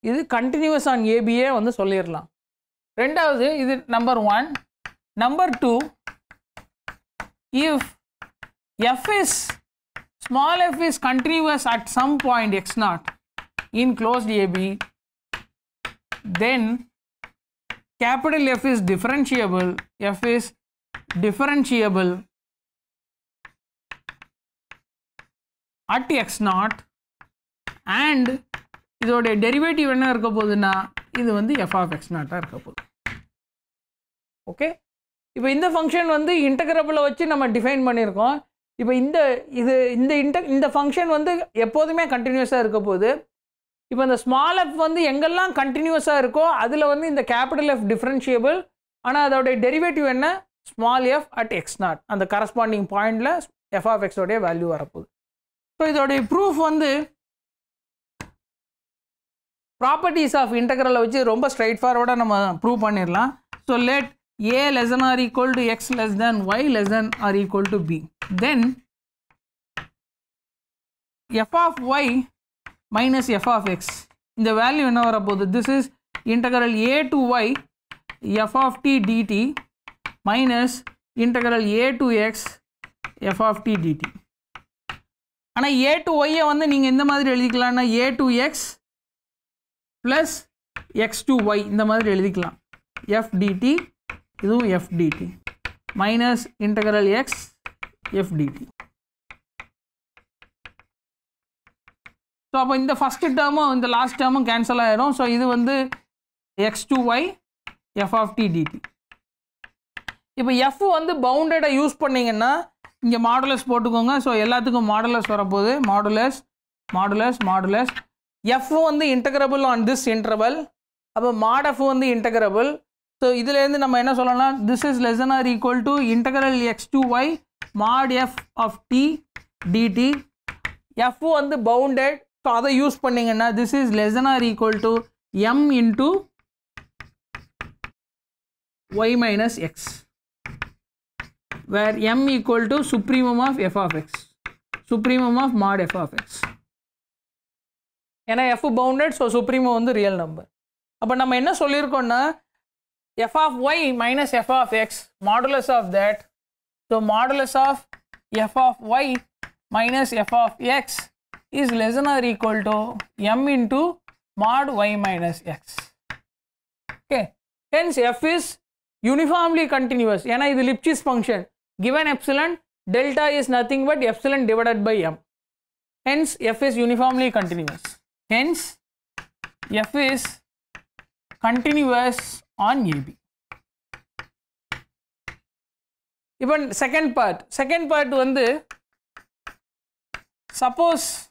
இது continuous on ஏபியே வந்து சொல்லிடலாம் ரெண்டாவது இது number one number two if f is small f is continuous at some point x naught in closed ab then capital F is differentiable, F is differentiable at x naught and இதோடைய டெரிவேட்டிவ் என்ன இருக்க போகுதுன்னா இது வந்து எஃப் ஆஃப் எக்ஸ் நாட்டாக இருக்க போகுது ஓகே இப்போ இந்த ஃபங்க்ஷன் வந்து இன்டகிரபிளை வச்சு நம்ம டிஃபைன் பண்ணியிருக்கோம் இப்போ இந்த இது இந்த இன்டர் இந்த ஃபங்க்ஷன் வந்து எப்போதுமே கண்டினியூஸாக இருக்க போகுது இப்போ இந்த ஸ்மால் எஃப் வந்து எங்கெல்லாம் கண்டினியூஸாக இருக்கோ அதில் வந்து இந்த கேபிட்டல் எஃப் டிஃப்ரென்ஷியபிள் ஆனால் அதோடைய டெரிவேட்டிவ் என்ன small f at x naught அந்த கரஸ்பாண்டிங் பாயிண்டில் எஃப் ஆஃப் எக்ஸோடைய வேல்யூ வரப்போகுது ஸோ இதோடைய ப்ரூஃப் வந்து ப்ராப்பர்ட்டிஸ் ஆஃப் இன்டகரலை வச்சு ரொம்ப ஸ்ட்ரைட் ஃபார்வர்டாக நம்ம ப்ரூவ் பண்ணிடலாம் so let a less or equal to x less than y less than or equal to b then f of y minus f of x இந்த வேல்யூ என்ன வரப்போகுது this is integral A to y f of t dt minus integral A to x f of t dt ஆனால் ஏ டு ஒய்யை வந்து நீங்கள் இந்த மாதிரி எழுதிக்கலாம்னா a to x plus x to y இந்த மாதிரி எழுதிக்கலாம் எஃப்டிடி இதுவும் fdt minus integral x fdt so அப்போ இந்த ஃபஸ்ட்டு டேர்மும் இந்த லாஸ்ட் டேர்மும் கேன்சல் ஆகிரும் ஸோ இது வந்து x to y f of dt இப்போ எஃப் வந்து பவுண்டடை யூஸ் பண்ணிங்கன்னா இங்கே மாடுலஸ் போட்டுக்கோங்க ஸோ எல்லாத்துக்கும் மாடுலஸ் வரப்போகுது மாடுலஸ் மாடுலஸ் மாடுலஸ் எஃப் வந்து இன்டகிரபிள் ஆன் திஸ் இன்டர்வல் அப்போ மாட் எஃப் வந்து இன்டகிரபிள் ஸோ இதுலேருந்து நம்ம என்ன சொல்லலாம் this is less than or equal to integral x to y mod F of t dt f வந்து பவுண்டட் ஸோ அதை யூஸ் பண்ணிங்கன்னா this is less than or equal to M into y minus x where m equal to supremum of f of x supremum of mod f of x ena f bounded so supremum und real number appo nama enna sollirukona f of y minus f of x modulus of that so modulus of f of y minus f of x is less than or equal to m into mod y minus x. Okay. Hence, f is uniformly continuous. ena இது lipschitz function Given epsilon, delta is nothing but epsilon divided by m. Hence, f is uniformly continuous. Hence, f is continuous on AB. Even second part, second part one the suppose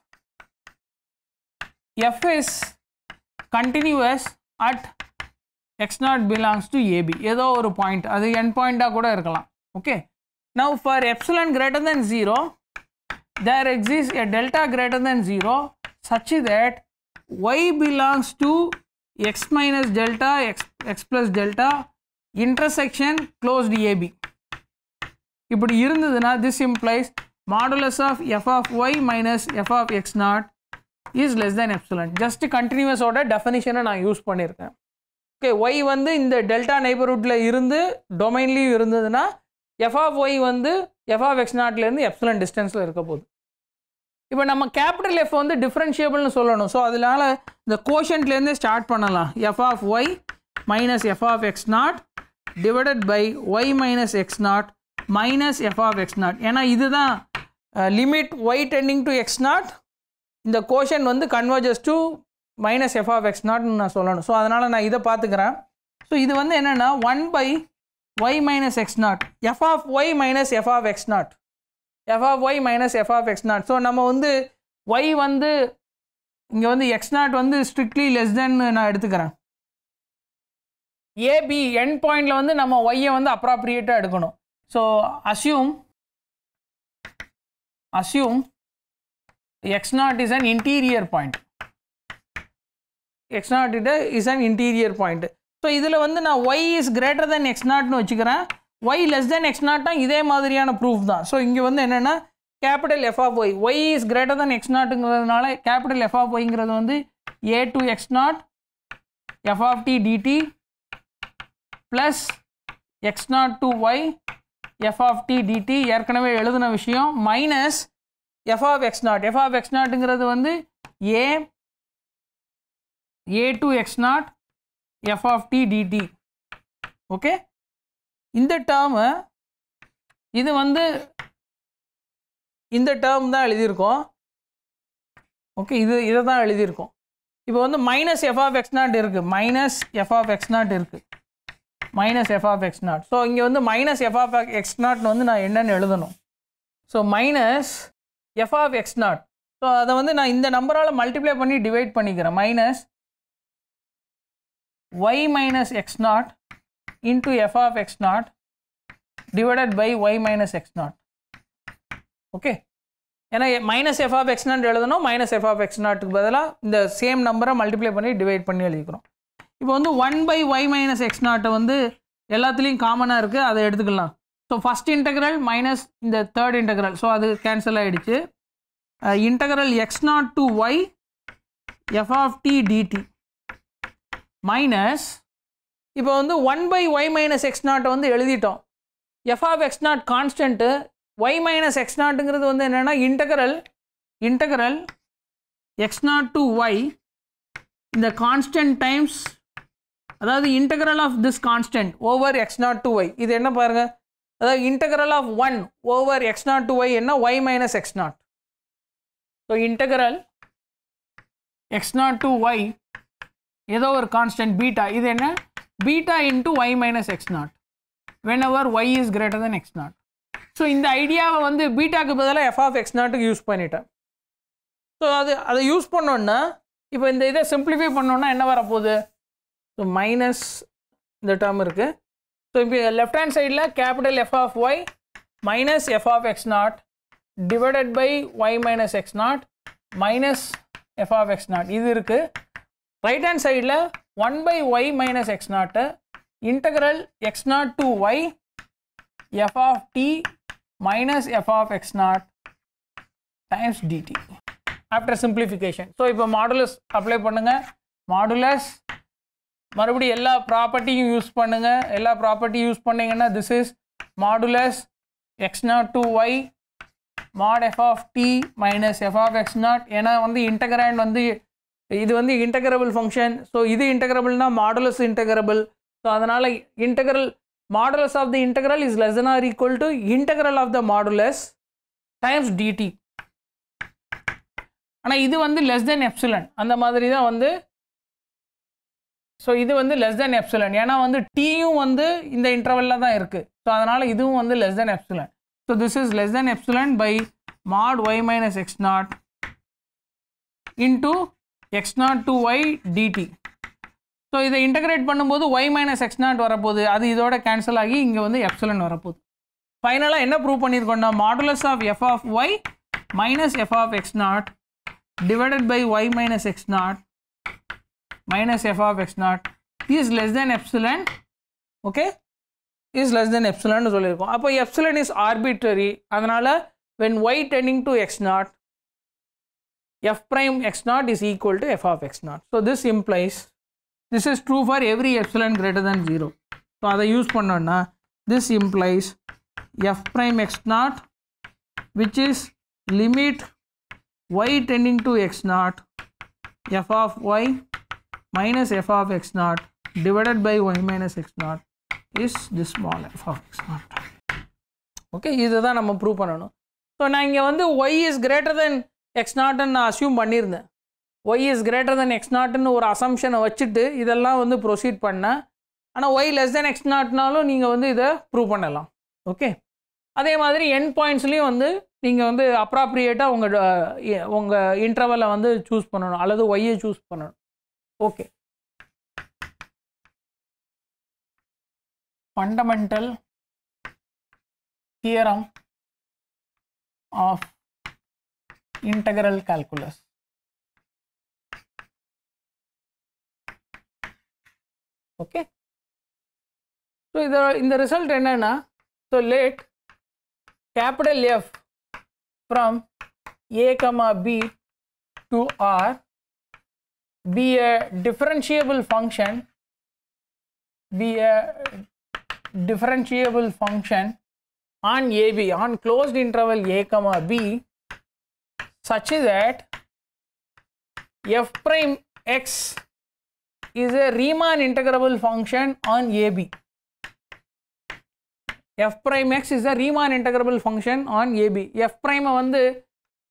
f is continuous at x0 belongs to AB ஏதோ ஒரு பாயிண்ட் அது என் பாயிண்டாக கூட இருக்கலாம் okay Now for epsilon greater than 0, there exists a delta greater than 0 such that y belongs to x minus delta x, x plus delta intersection closed AB. இப்படி இருந்ததுனா this implies modulus of f of y minus f of x naught is less than epsilon. just continuous order definition நான் யூஸ் பண்ணியிருக்கேன். okay y வந்து இந்த delta neighborhoodல இருந்து domainலியும் இருந்ததுனா எஃப் ஆஃப் ஒய் வந்து எஃப் ஆஃப் எக்ஸ் நாட்லேருந்து எப்சலன் டிஸ்டன்ஸில் இருக்க போகுது இப்போ நம்ம கேபிட்டல் எஃப் வந்து டிஃப்ரென்ஷியபிள்னு சொல்லணும் ஸோ அதனால் இந்த கோஷன்ட்லேருந்தே ஸ்டார்ட் பண்ணலாம் f of y minus f of x naught divided by y minus x naught minus f of x naught ஏன்னா இதுதான் limit y tending to x naught இந்த கோஷன் வந்து converges to minus f of x நாட்னு நான் சொல்லணும் ஸோ அதனால் நான் இதை பார்த்துக்கிறேன் ஸோ இது வந்து என்னென்னா one by y minus x naught f of y minus f of x naught f of y minus f of x naught so நம்ம வந்து ஒய் வந்து இங்கே வந்து எக்ஸ் நாட் வந்து ஸ்ட்ரிக்ட்லி லெஸ் தென் நான் எடுத்துக்கிறேன் ஏபி என் பாயிண்டில் வந்து நம்ம ஒய்யை வந்து அப்ராப்ரியேட்டாக எடுக்கணும் so assume assume x naught is an interior point x naught it is an interior point so இதில் வந்து நான் y is greater than x நாட்னு வச்சுக்கிறேன் ஒய் லெஸ் தென் எக்ஸ் நாட்னா இதே மாதிரியான ப்ரூஃப் தான் ஸோ இங்கே வந்து என்னென்னா capital f of y y is greater than x நாட்டுங்கிறதுனால கேபிட்டல் எஃப் ஆஃப் ஒய்ங்கிறது வந்து a to x naught f of t dt plus x naught to y f of t dt ஏற்கனவே எழுதின விஷயம் minus f of x naught f of x நாட்டுங்கிறது வந்து a a to x naught f of t dt okay இந்த டேர்மு இது வந்து இந்த டேர்ம் தான் எழுதியிருக்கோம் ஓகே இது இதை தான் எழுதியிருக்கோம் இப்போ வந்து minus f of x naught இருக்குது minus f of x naught இருக்குது minus f of x naught so இங்கே வந்து மைனஸ் எஃப் ஆஃப் எக்ஸ் நாட்னு வந்து நான் என்னென்னு எழுதணும் so minus f of x naught so அதை வந்து நான் இந்த நம்பரால் மல்டிப்ளை பண்ணி டிவைட் பண்ணிக்கிறேன் minus y minus x naught into f of x naught divided by y minus x naught. Okay ஏன்னா minus f of x naught எழுதணும் மைனஸ் எஃப் ஆஃப் எக்ஸ் நாட்டுக்கு பதிலாக இந்த சேம் நம்பரை மல்டிப்ளை பண்ணி டிவைட் பண்ணி எழுதிக்கிறோம் இப்போ வந்து one by y minus x நாட்டை வந்து எல்லாத்துலேயும் காமனாக இருக்குது அதை எடுத்துக்கலாம் ஸோ ஃபஸ்ட் இன்டெக்ரல் மைனஸ் இந்த தேர்ட் இன்டகிரல் ஸோ அது கேன்சல் ஆகிடுச்சு integral x naught to y f of t dt minus இப்போ வந்து one by y minus x நாட்டை வந்து எழுதிட்டோம் f of x naught constant y minus x நாட்டுங்கிறது வந்து என்னென்னா integral integral x naught to y இந்த கான்ஸ்டன்ட் டைம்ஸ் அதாவது integral of this constant over x naught to y இது என்ன பாருங்கள் அதாவது integral of one over x naught to y என்ன y minus x naught so integral x naught to y ஏதோ ஒரு கான்ஸ்டன்ட் பீட்டா இது என்ன beta into y minus x naught whenever y is greater than x naught so இந்த ஐடியாவை வந்து பீட்டாக்கு பதிலாக எஃப் ஆஃப் எக்ஸ் நாட்டுக்கு யூஸ் பண்ணிட்டேன் ஸோ அது அதை யூஸ் பண்ணோன்னா இப்போ இந்த இதை சிம்பிளிஃபை பண்ணோன்னா என்ன வரப்போகுது ஸோ மைனஸ் இந்த டேர்ம் இருக்குது ஸோ இப்போ லெஃப்ட் ஹேண்ட் சைடில் capital f of y minus f of x naught divided by y minus x naught minus f of x naught இது இருக்குது ரைட் ஹேண்ட் சைடில் one by y minus x naught integral x naught to y f of t minus f of x naught times dt after simplification so இப்போ மாடுலஸ் அப்ளை பண்ணுங்கள் மாடுலஸ் மறுபடியும் எல்லா ப்ராப்பர்ட்டியும் யூஸ் பண்ணுங்கள் எல்லா ப்ராப்பர்ட்டியும் யூஸ் பண்ணிங்கன்னா this is modulus x naught to y mod F of t minus f of x naught ஏன்னா வந்து இன்டகிராண்ட் வந்து இது வந்து இன்டகரபிள் ஃபங்க்ஷன் ஸோ இது இன்டகரபிள்னால் மாடுலஸ் இன்டகரபிள் ஸோ அதனால் integral modulus of the integral is less or equal to integral of the modulus times dt ஆனால் இது வந்து லெஸ் தென் எப்சிலன் அந்த மாதிரி தான் வந்து ஸோ இது வந்து லெஸ் தென் எப்சிலன் ஏன்னா வந்து டீயும் வந்து இந்த இன்டர்வலில் தான் இருக்குது ஸோ அதனால் இதுவும் வந்து less than epsilon so this is less than epsilon by mod y minus x naught into x naught to y dt so இதை இன்டகிரேட் பண்ணும்போது ஒய் மைனஸ் எக்ஸ் நாட் வரப்போகுது அது இதோட கேன்சல் ஆகி இங்கே வந்து எப்சலன் வரப்போகுது ஃபைனலாக என்ன ப்ரூவ் பண்ணியிருக்கோம்னா modulus of f of y minus f of x naught divided by y minus x naught minus f of x naught is less than epsilon okay is less than epsilon சொல்லிருக்கும் அப்போ epsilon இஸ் ஆர்பிட்ரரி அதனால் when y tending to x naught f prime x naught is equal to f of x naught. So this implies this is true for every epsilon greater than 0. So அதை use பண்ணோம்னா this implies f prime x naught which is limit y tending to x naught f of y minus f of x naught divided by y minus x naught is this small f of x naught. Okay இதுதான் நம்ம ப்ரூவ் பண்ணணும் ஸோ நான் இங்கே வந்து y is greater than x நாட்டுன்னு நான் அசியூம் பண்ணியிருந்தேன் y is greater than x நாட்டுன்னு ஒரு அசம்ஷனை வச்சுட்டு இதெல்லாம் வந்து ப்ரொசீட் பண்ணேன் ஆனால் ஒய் லெஸ் தென் எக்ஸ் நாட்னாலும் நீங்கள் வந்து இதை ப்ரூவ் பண்ணலாம் ஓகே அதே மாதிரி என் பாயிண்ட்ஸ்லேயும் வந்து நீங்கள் வந்து அப்ராப்ரியேட்டாக உங்கள் உங்கள் இன்டர்வலை வந்து சூஸ் பண்ணணும் அல்லது ஒய்யை சூஸ் பண்ணணும் okay fundamental theorem of integral calculus. Okay. So in the, in the result, enana, so let capital F from A comma B to R be a differentiable function, be a differentiable function on AB on closed interval a comma b such is that f prime x is a Riemann integrable function on AB. f prime x is a Riemann integrable function on AB. f prime வந்து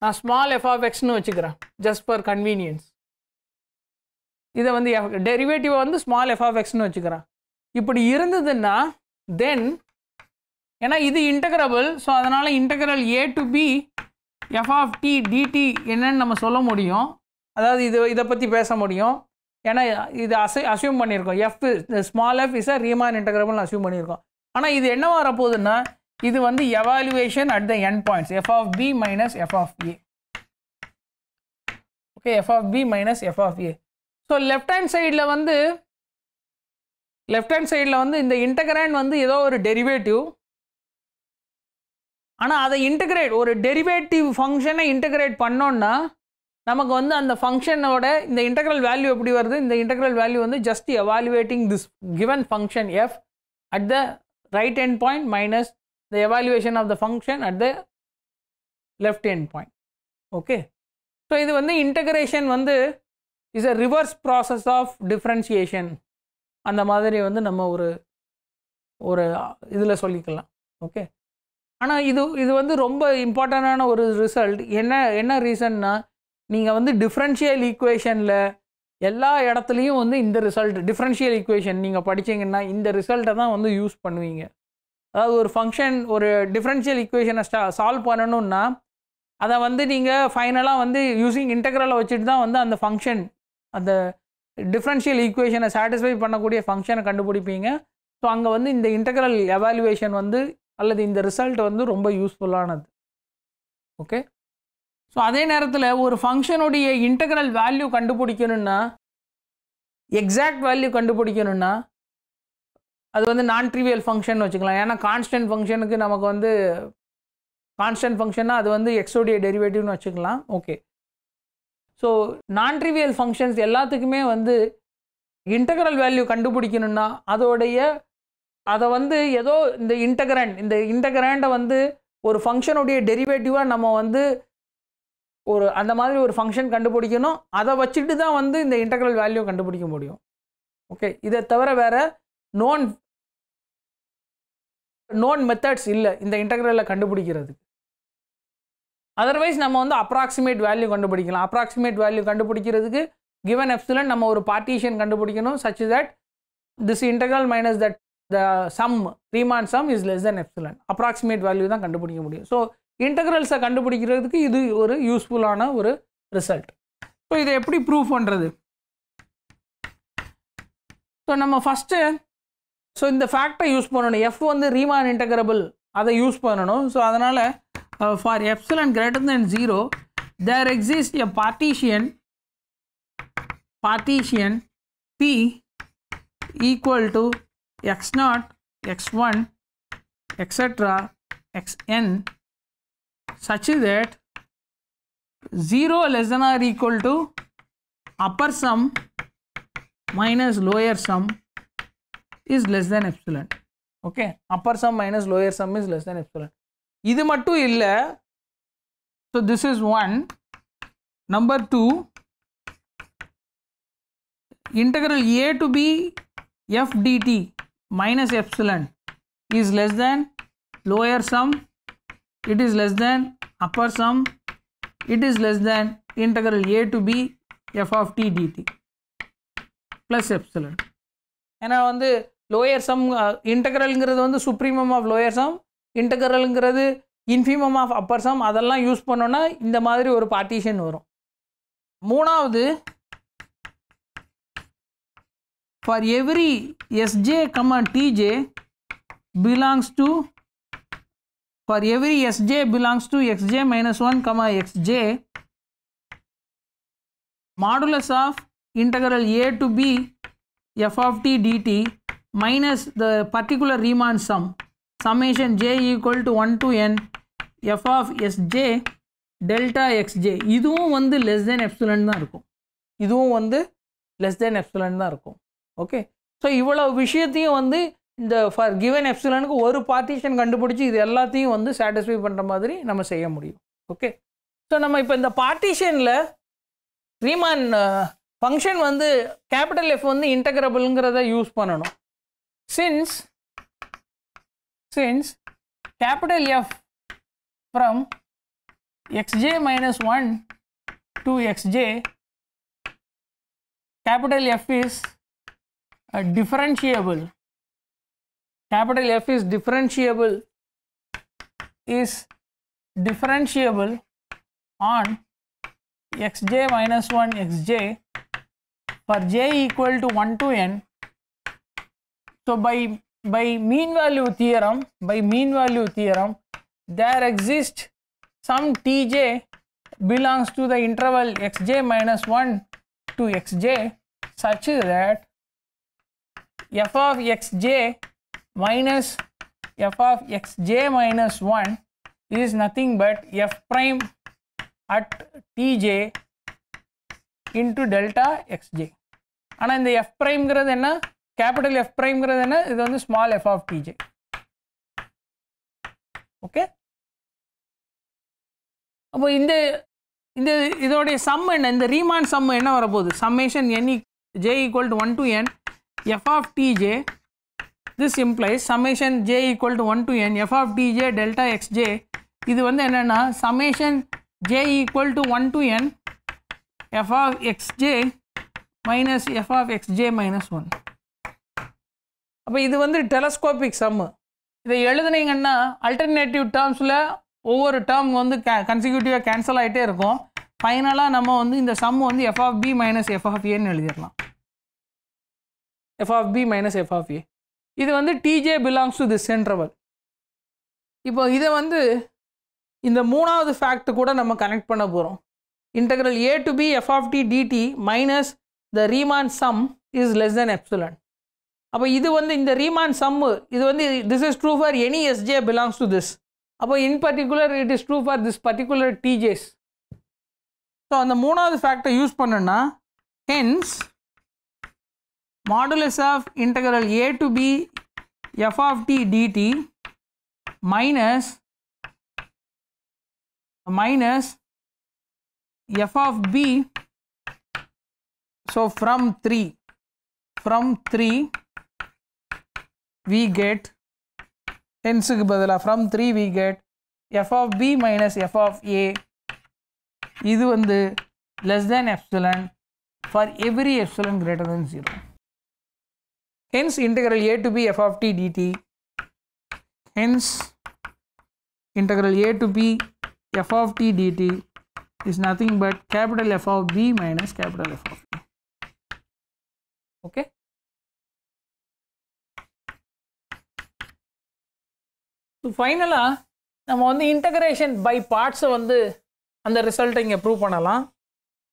நான் small f of x னு வச்சுக்கிறேன் just for convenience. இதை வந்து டெரிவேட்டிவ் வந்து ஸ்மால் எஃப் ஆஃப் எக்ஸ்னு வச்சுக்கிறேன் இப்படி இருந்ததுன்னா தென் ஏன்னா இது integrable, so அதனால் integral A to B, f of t dt என்னன்னு நம்ம சொல்ல முடியும் அதாவது இது இதை பற்றி பேச முடியும் ஏன்னா இது அசை அசியூம் பண்ணியிருக்கோம் f small f is a Riemann இன்டகிரபிள்னு அசியூம் பண்ணியிருக்கோம் ஆனால் இது என்ன வரப்போகுதுன்னா இது வந்து evaluation at the end points f of B minus f of a okay f of B minus f of a so left hand சைடில் வந்து லெஃப்ட் ஹேண்ட் சைடில் வந்து இந்த இன்டகிராண்ட் வந்து ஏதோ ஒரு டெரிவேட்டிவ் ஆனால் அதை இன்டகிரேட் ஒரு டெரிவேட்டிவ் ஃபங்க்ஷனை இன்டகிரேட் பண்ணோன்னா நமக்கு வந்து அந்த ஃபங்க்ஷனோட இந்த இன்டகிரல் வேல்யூ எப்படி வருது இந்த இன்டகிரல் வேல்யூ வந்து just evaluating this given function f at the right hand point minus the evaluation of the function at the left hand point okay so இது வந்து இன்டகிரேஷன் வந்து is a reverse process of differentiation அந்த மாதிரி வந்து நம்ம ஒரு ஒரு இதில் சொல்லிக்கலாம் ஓகே ஆனால் இது இது வந்து ரொம்ப இம்பார்ட்டண்ட்டான ஒரு ரிசல்ட் என்ன என்ன ரீசன்னா நீங்கள் வந்து டிஃப்ரென்ஷியல் ஈக்குவேஷனில் எல்லா இடத்துலையும் வந்து இந்த ரிசல்ட் டிஃப்ரென்ஷியல் ஈக்குவேஷன் நீங்கள் படித்தீங்கன்னா இந்த ரிசல்ட்டை தான் வந்து யூஸ் பண்ணுவீங்க அதாவது ஒரு ஃபங்க்ஷன் ஒரு டிஃப்ரென்ஷியல் ஈக்குவேஷனை ஸ்டா சால்வ் பண்ணணும்னா அதை வந்து நீங்கள் ஃபைனலாக வந்து யூஸிங் இன்டெக்ரலை வச்சுட்டு தான் வந்து அந்த ஃபங்க்ஷன் அந்த டிஃப்ரென்ஷியல் ஈக்குவேஷனை சாட்டிஸ்ஃபை பண்ணக்கூடிய ஃபங்க்ஷனை கண்டுபிடிப்பீங்க ஸோ அங்கே வந்து இந்த இன்டெக்ரல் எவாலுவேஷன் வந்து அல்லது இந்த ரிசல்ட் வந்து ரொம்ப யூஸ்ஃபுல்லானது ஓகே ஸோ அதே நேரத்தில் ஒரு ஃபங்க்ஷனுடைய இன்டகிரல் வேல்யூ கண்டுபிடிக்கணும்னா எக்ஸாக்ட் வேல்யூ கண்டுபிடிக்கணும்னா அது வந்து நான் ட்ரிவியல் ஃபங்க்ஷன் வச்சுக்கலாம் ஏன்னா கான்ஸ்டன்ட் ஃபங்க்ஷனுக்கு நமக்கு வந்து கான்ஸ்டன்ட் ஃபங்க்ஷன்னா அது வந்து எக்ஸோடிய டெரிவேட்டிவ்னு வச்சுக்கலாம் ஓகே ஸோ நான் ட்ரிவியல் ஃபங்க்ஷன்ஸ் எல்லாத்துக்குமே வந்து இன்டகரல் வேல்யூ கண்டுபிடிக்கணும்னா அதோடைய அதை வந்து ஏதோ இந்த இன்டகிரண்ட் இந்த இன்டகிராண்டை வந்து ஒரு ஃபங்க்ஷனுடைய டெரிவேட்டிவாக நம்ம வந்து ஒரு அந்த மாதிரி ஒரு ஃபங்க்ஷன் கண்டுபிடிக்கணும் அதை வச்சுட்டு தான் வந்து இந்த இன்டகிரல் வேல்யூ கண்டுபிடிக்க முடியும் ஓகே இதை தவிர வேறு நோன் நோன் மெத்தட்ஸ் இல்லை இந்த இன்டகிரலில் கண்டுபிடிக்கிறதுக்கு அதர்வைஸ் நம்ம வந்து அப்ராக்சிமேட் வேல்யூ கண்டுபிடிக்கலாம் அப்ராக்சிமேட் வேல்யூ கண்டுபிடிக்கிறதுக்கு கிவன் எப்சிலன் நம்ம ஒரு பார்ட்டிஷன் கண்டுபிடிக்கணும் such that this integral minus that the sum Riemann sum is less than epsilon approximate value தான் கண்டுபிடிக்க முடியும் ஸோ இன்டகிரல்ஸை கண்டுபிடிக்கிறதுக்கு இது ஒரு யூஸ்ஃபுல்லான ஒரு ரிசல்ட் ஸோ இதை எப்படி ப்ரூவ் பண்ணுறது ஸோ நம்ம ஃபஸ்ட்டு ஸோ இந்த ஃபேக்டை யூஸ் பண்ணணும் எஃப் வந்து ரீமான் இன்டகிரபிள் அதை யூஸ் பண்ணணும் ஸோ அதனால் for epsilon greater than zero there exist a partition partition P equal to x naught, x1, etc., xn such that 0 less than or equal to upper sum minus lower sum is less than epsilon. Okay, upper sum minus lower sum is less than epsilon. இது மட்டு இல்ல so this is one number 2 integral a to b f dt minus epsilon is less than lower sum, it is less than upper sum, it is less than integral a to b f of t dt plus epsilon. ஏன்னா வந்து லோயர் சம் இன்டகரல்ங்கிறது வந்து சுப்ரீமம் ஆஃப் லோயர் சம் இன்டகரலுங்கிறது இன்ஃபீமம் ஆஃப் அப்பர் சம் அதெல்லாம் யூஸ் பண்ணோன்னா இந்த மாதிரி ஒரு பார்ட்டிஷன் வரும் மூணாவது for every sj comma tj belongs to for every sj belongs to xj minus 1 comma xj modulus of integral a to b f of t dt minus the particular Riemann sum summation j equal to 1 to n f of sj delta xj இதுவும் வந்து லெஸ் தென் எப்சுலன் தான் இருக்கும் இதுவும் வந்து லெஸ் தென் எப்சுலன் தான் இருக்கும் ஓகே ஸோ இவ்வளோ விஷயத்தையும் வந்து இந்த ஃபார் கிவன் எப்சிலனுக்கு ஒரு பார்ட்டிஷன் கண்டுபிடிச்சி இது எல்லாத்தையும் வந்து சாட்டிஸ்ஃபை பண்ணுற மாதிரி நம்ம செய்ய முடியும் ஓகே ஸோ நம்ம இப்போ இந்த பார்ட்டிஷனில் ரீமான் ஃபங்க்ஷன் வந்து கேபிட்டல் எஃப் வந்து இன்டகிரபிள்ங்கிறத யூஸ் பண்ணணும் since since capital f from x j minus one to x j capital f is uh, differentiable capital F is differentiable is differentiable on xj minus 1 xj for j equal to 1 to n so by by mean value theorem by mean value theorem there exists some tj belongs to the interval xj minus 1 to xj such that f of xj minus f of xj minus 1 is nothing but f prime at tj into delta xj. ஆனால் இந்த f primeங்கிறது என்ன கேபிட்டல் எஃப் பிரைம்ங்கிறது என்ன இது வந்து small f of tj. Okay அப்போ இந்த இந்த இதோடைய சம் என்ன இந்த ரீமான் சம் என்ன வரப்போகுது summation n j equal to one to n f of tj this implies summation j equal to 1 to n f of tj delta xj இது வந்து என்னென்னா summation j equal to 1 to n f of xj minus f of xj minus 1 அப்போ இது வந்து டெலஸ்கோபிக் சம்மு இதை எழுதுனீங்கன்னா அல்டர்னேட்டிவ் டேர்ம்ஸில் ஒவ்வொரு டேர்ம் வந்து கே கன்சிக்யூட்டிவாக கேன்சல் ஆகிட்டே இருக்கும் ஃபைனலாக நம்ம வந்து இந்த சம்மு வந்து F of B minus f of ஏன்னு எழுதிடலாம் f of B minus f of a இது வந்து t j belongs to this interval இப்போ இதை வந்து இந்த மூணாவது ஃபேக்ட் கூட நம்ம கனெக்ட் பண்ண போகிறோம் integral A to P F of t dt minus the Riemann sum is less than epsilon அப்போ இது வந்து இந்த ரீமான் சம்மு இது வந்து this is true for any s j belongs to this அப்போ in particular it is true for this particular t js so அந்த மூணாவது ஃபேக்டை யூஸ் பண்ணுன்னா hence modulus of integral a to b f of t dt minus minus f of b so from 3 from 3 we get from 3 we get f of b minus f of a one the less than epsilon for every epsilon greater than 0 Hence integral a to b f of t dt. Hence integral a to b f of t dt is nothing but capital F of b minus capital F of t. Okay. So ஃபைனலாக நம்ம வந்து இன்டகிரேஷன் பை பார்ட்ஸை வந்து அந்த ரிசல்ட்டை இங்கே ப்ரூவ் பண்ணலாம்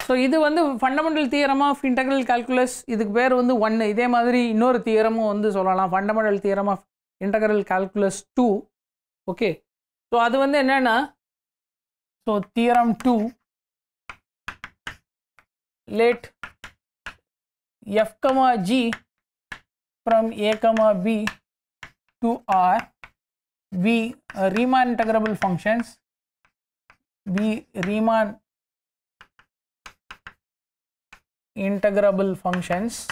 ஸோ இது வந்து fundamental theorem of integral calculus இதுக்கு பேர் வந்து ஒன்று இதே மாதிரி இன்னொரு தியரமும் வந்து சொல்லலாம் fundamental theorem of integral calculus two okay so அது வந்து என்னென்னா so theorem two let f comma g from a comma b to R be Riemann integrable functions be Riemann integrable functions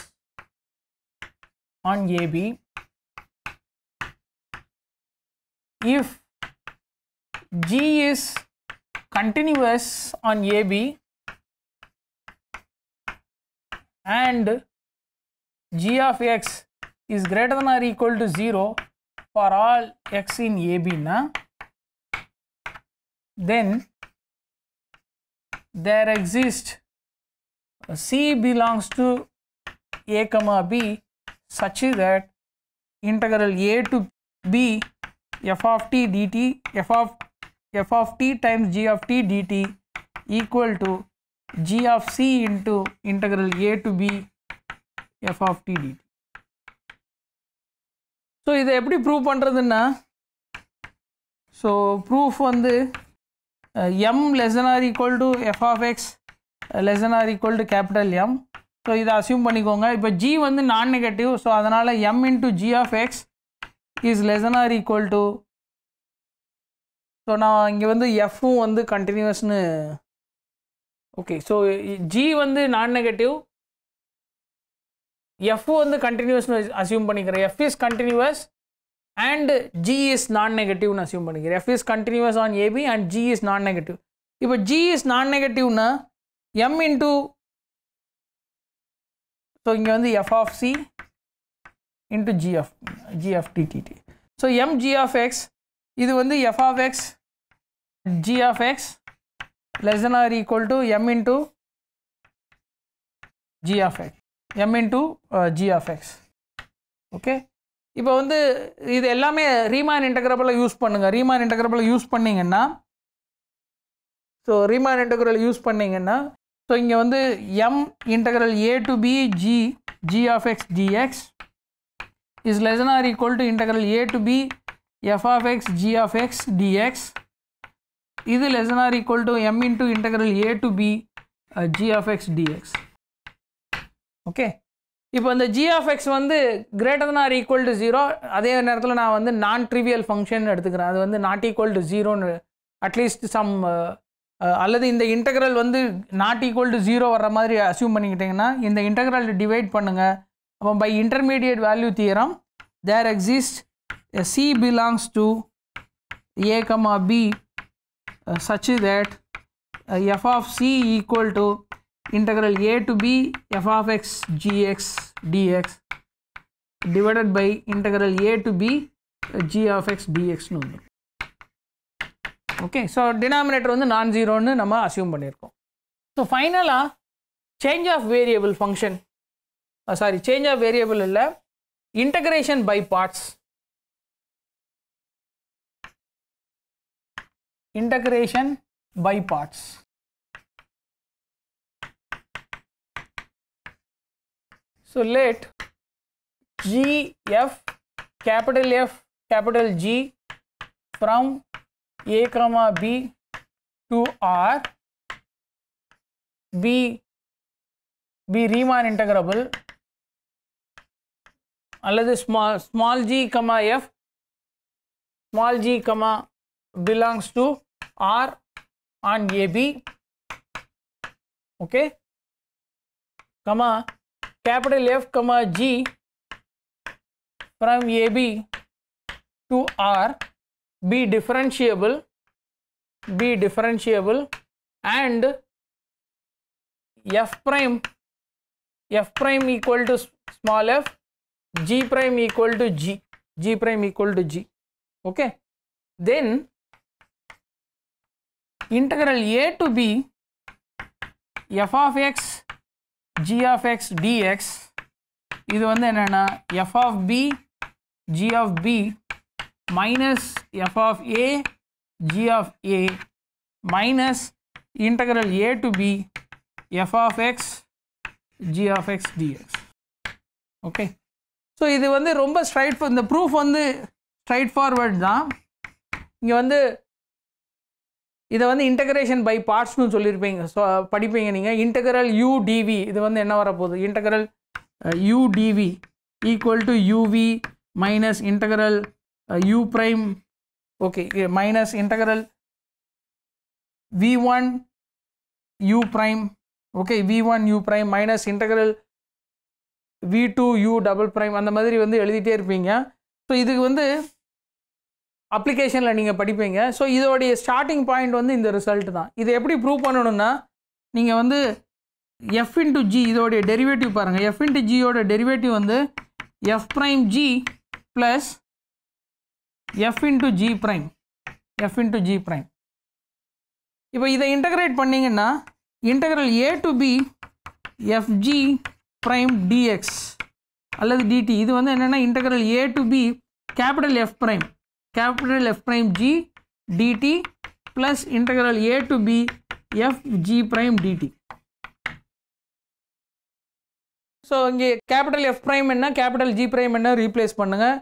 on AB if G is continuous on AB and G of x is greater than or equal to 0 for all x in AB na then there exists C belongs to a comma b such that integral a to b f of t dt f of f of t times g of t dt equal to g of c into integral a to b f of t dt. So so இதை எப்படி So proof so the uh, m less than or equal to f of x. Less than R equal to capital m so இதை அசியூம் பண்ணிக்கோங்க இப்போ ஜி வந்து நான் நெகட்டிவ் ஸோ அதனால் m into g of x is less than R equal to so நான் இங்கே வந்து எஃப்பும் வந்து கண்டினியூஸ்னு ஓகே ஸோ ஜி வந்து நான் நெகட்டிவ் எஃப் வந்து கண்டினியூஸ்னு அசியூம் பண்ணிக்கிறேன் F is continuous and G is non நெகட்டிவ்னு அசியூம் பண்ணிக்கிறேன் F is continuous on AB and G is non negative இப்போ ஜி இஸ் நான் நெகட்டிவ்னா எம் இன்ட்டு ஸோ இங்கே வந்து F of C into GF GF DTT so M GF X இது வந்து F of X GF X less than or equal to M into GF X M into GF X okay இப்போ வந்து இது எல்லாமே ரீமான் இன்டகிரபிளில் யூஸ் பண்ணுங்கள் ரீமான் இன்டகிரபிளில் யூஸ் பண்ணிங்கன்னா ஸோ ரீமான் இன்டகிரல் யூஸ் பண்ணிங்கன்னா ஸோ இங்கே வந்து M integral A to B G G of X DX is less than or equal to integral A to P F of X G of X DX இது less than or equal to M into integral A to B G of X DX okay இப்போ இந்த ஜி ஆஃப் எக்ஸ் வந்து greater than R equal to zero அதே நேரத்தில் நான் வந்து நான் ட்ரிவியல் ஃபங்க்ஷன் எடுத்துக்கிறேன் அது வந்து நாட் ஈக்குவல் டு ஜீரோன்னு அட்லீஸ்ட் சம் அல்லது இந்த இன்டகிரல் வந்து நாட் ஈக்குவல் டு ஜீரோ வர்ற மாதிரி அசியூம் பண்ணிக்கிட்டிங்கன்னா இந்த இன்டகிரல் டிவைட் பண்ணுங்கள் அப்போ by intermediate value theorem there exist C belongs to A comma B such that F of C equal to integral A to P F of X GX DX divided by integral A to B G of X டிஎக்ஸ்னு வந்துடும் ஓகே ஸோ டினாமினேட்டர் வந்து நான் ஜீரோன்னு நம்ம அசியூம் பண்ணியிருக்கோம் ஸோ ஃபைனலாக change of variable function sorry change of variable இல்லை integration by parts integration by parts so let g f capital f capital g from A comma B to R be be Riemann integrable अलग स्माल जी कमा एफ स्माल जी कमा belongs to R on A B okay comma capital F comma G from A B to R be differentiable, be differentiable and f prime, f prime equal to small f, g prime equal to g, g prime equal to g, okay. Then integral a to b f of x g of x dx இது வந்து என்னன்னா f of b g of b minus f of a g of a minus integral a to b f of x g of x dx okay so இது வந்து ரொம்ப ஸ்ட்ரைட் இந்த ப்ரூஃப் வந்து ஸ்ட்ரைட் ஃபார்வர்ட் தான் இங்கே வந்து இதை வந்து இன்டகிரேஷன் பை பார்ட்ஸ்னு சொல்லியிருப்பீங்க ஸோ படிப்பீங்க நீங்கள் இன்டகரல் யூடிவி இது வந்து என்ன வரப்போகுது integral UDV equal to UV minus integral uh, u prime okay minus integral v1 u prime okay v1 u prime minus integral v2 u double prime அந்த மாதிரி வந்து எழுதிட்டே இருப்பீங்க ஸோ இதுக்கு வந்து அப்ளிகேஷனில் நீங்கள் படிப்பீங்க ஸோ இதோடைய ஸ்டார்டிங் பாயிண்ட் வந்து இந்த ரிசல்ட் தான் இது எப்படி ப்ரூவ் பண்ணணும்னா நீங்கள் வந்து எஃப் இன்ட்டு ஜி இதோடைய டெரிவேட்டிவ் பாருங்கள் எஃப் இன்ட்டு ஜியோட டெரிவேட்டிவ் வந்து F prime G plus f into g prime f into G prime இப்போ இதை இன்டகிரேட் பண்ணிங்கன்னா integral A to B FG prime DX அல்லது டிடி இது வந்து என்னென்னா integral A to B capital F prime capital F prime G DT plus integral A to B F G prime DT so இங்கே கேபிட்டல் எஃப் ப்ரைம் என்ன கேபிட்டல் ஜி ப்ரைம் என்ன ரீப்ளேஸ் பண்ணுங்கள்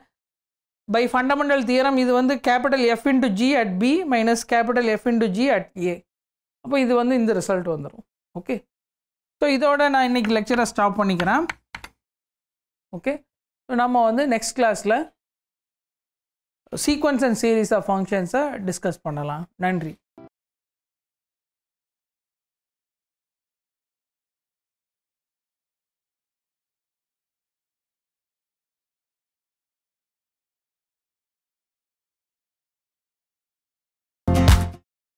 பை ஃபண்டமெண்டல் தியரம் இது வந்து capital F into G at B minus capital F into G at A அப்போ இது வந்து இந்த ரிசல்ட் வந்துடும் ஓகே ஸோ இதோட நான் இன்றைக்கி லெக்சரை ஸ்டாப் பண்ணிக்கிறேன் ஓகே ஸோ நம்ம வந்து நெக்ஸ்ட் கிளாஸில் சீக்வன்ஸ் அண்ட் சீரீஸ் ஆஃப் ஃபங்க்ஷன்ஸை டிஸ்கஸ் பண்ணலாம் நன்றி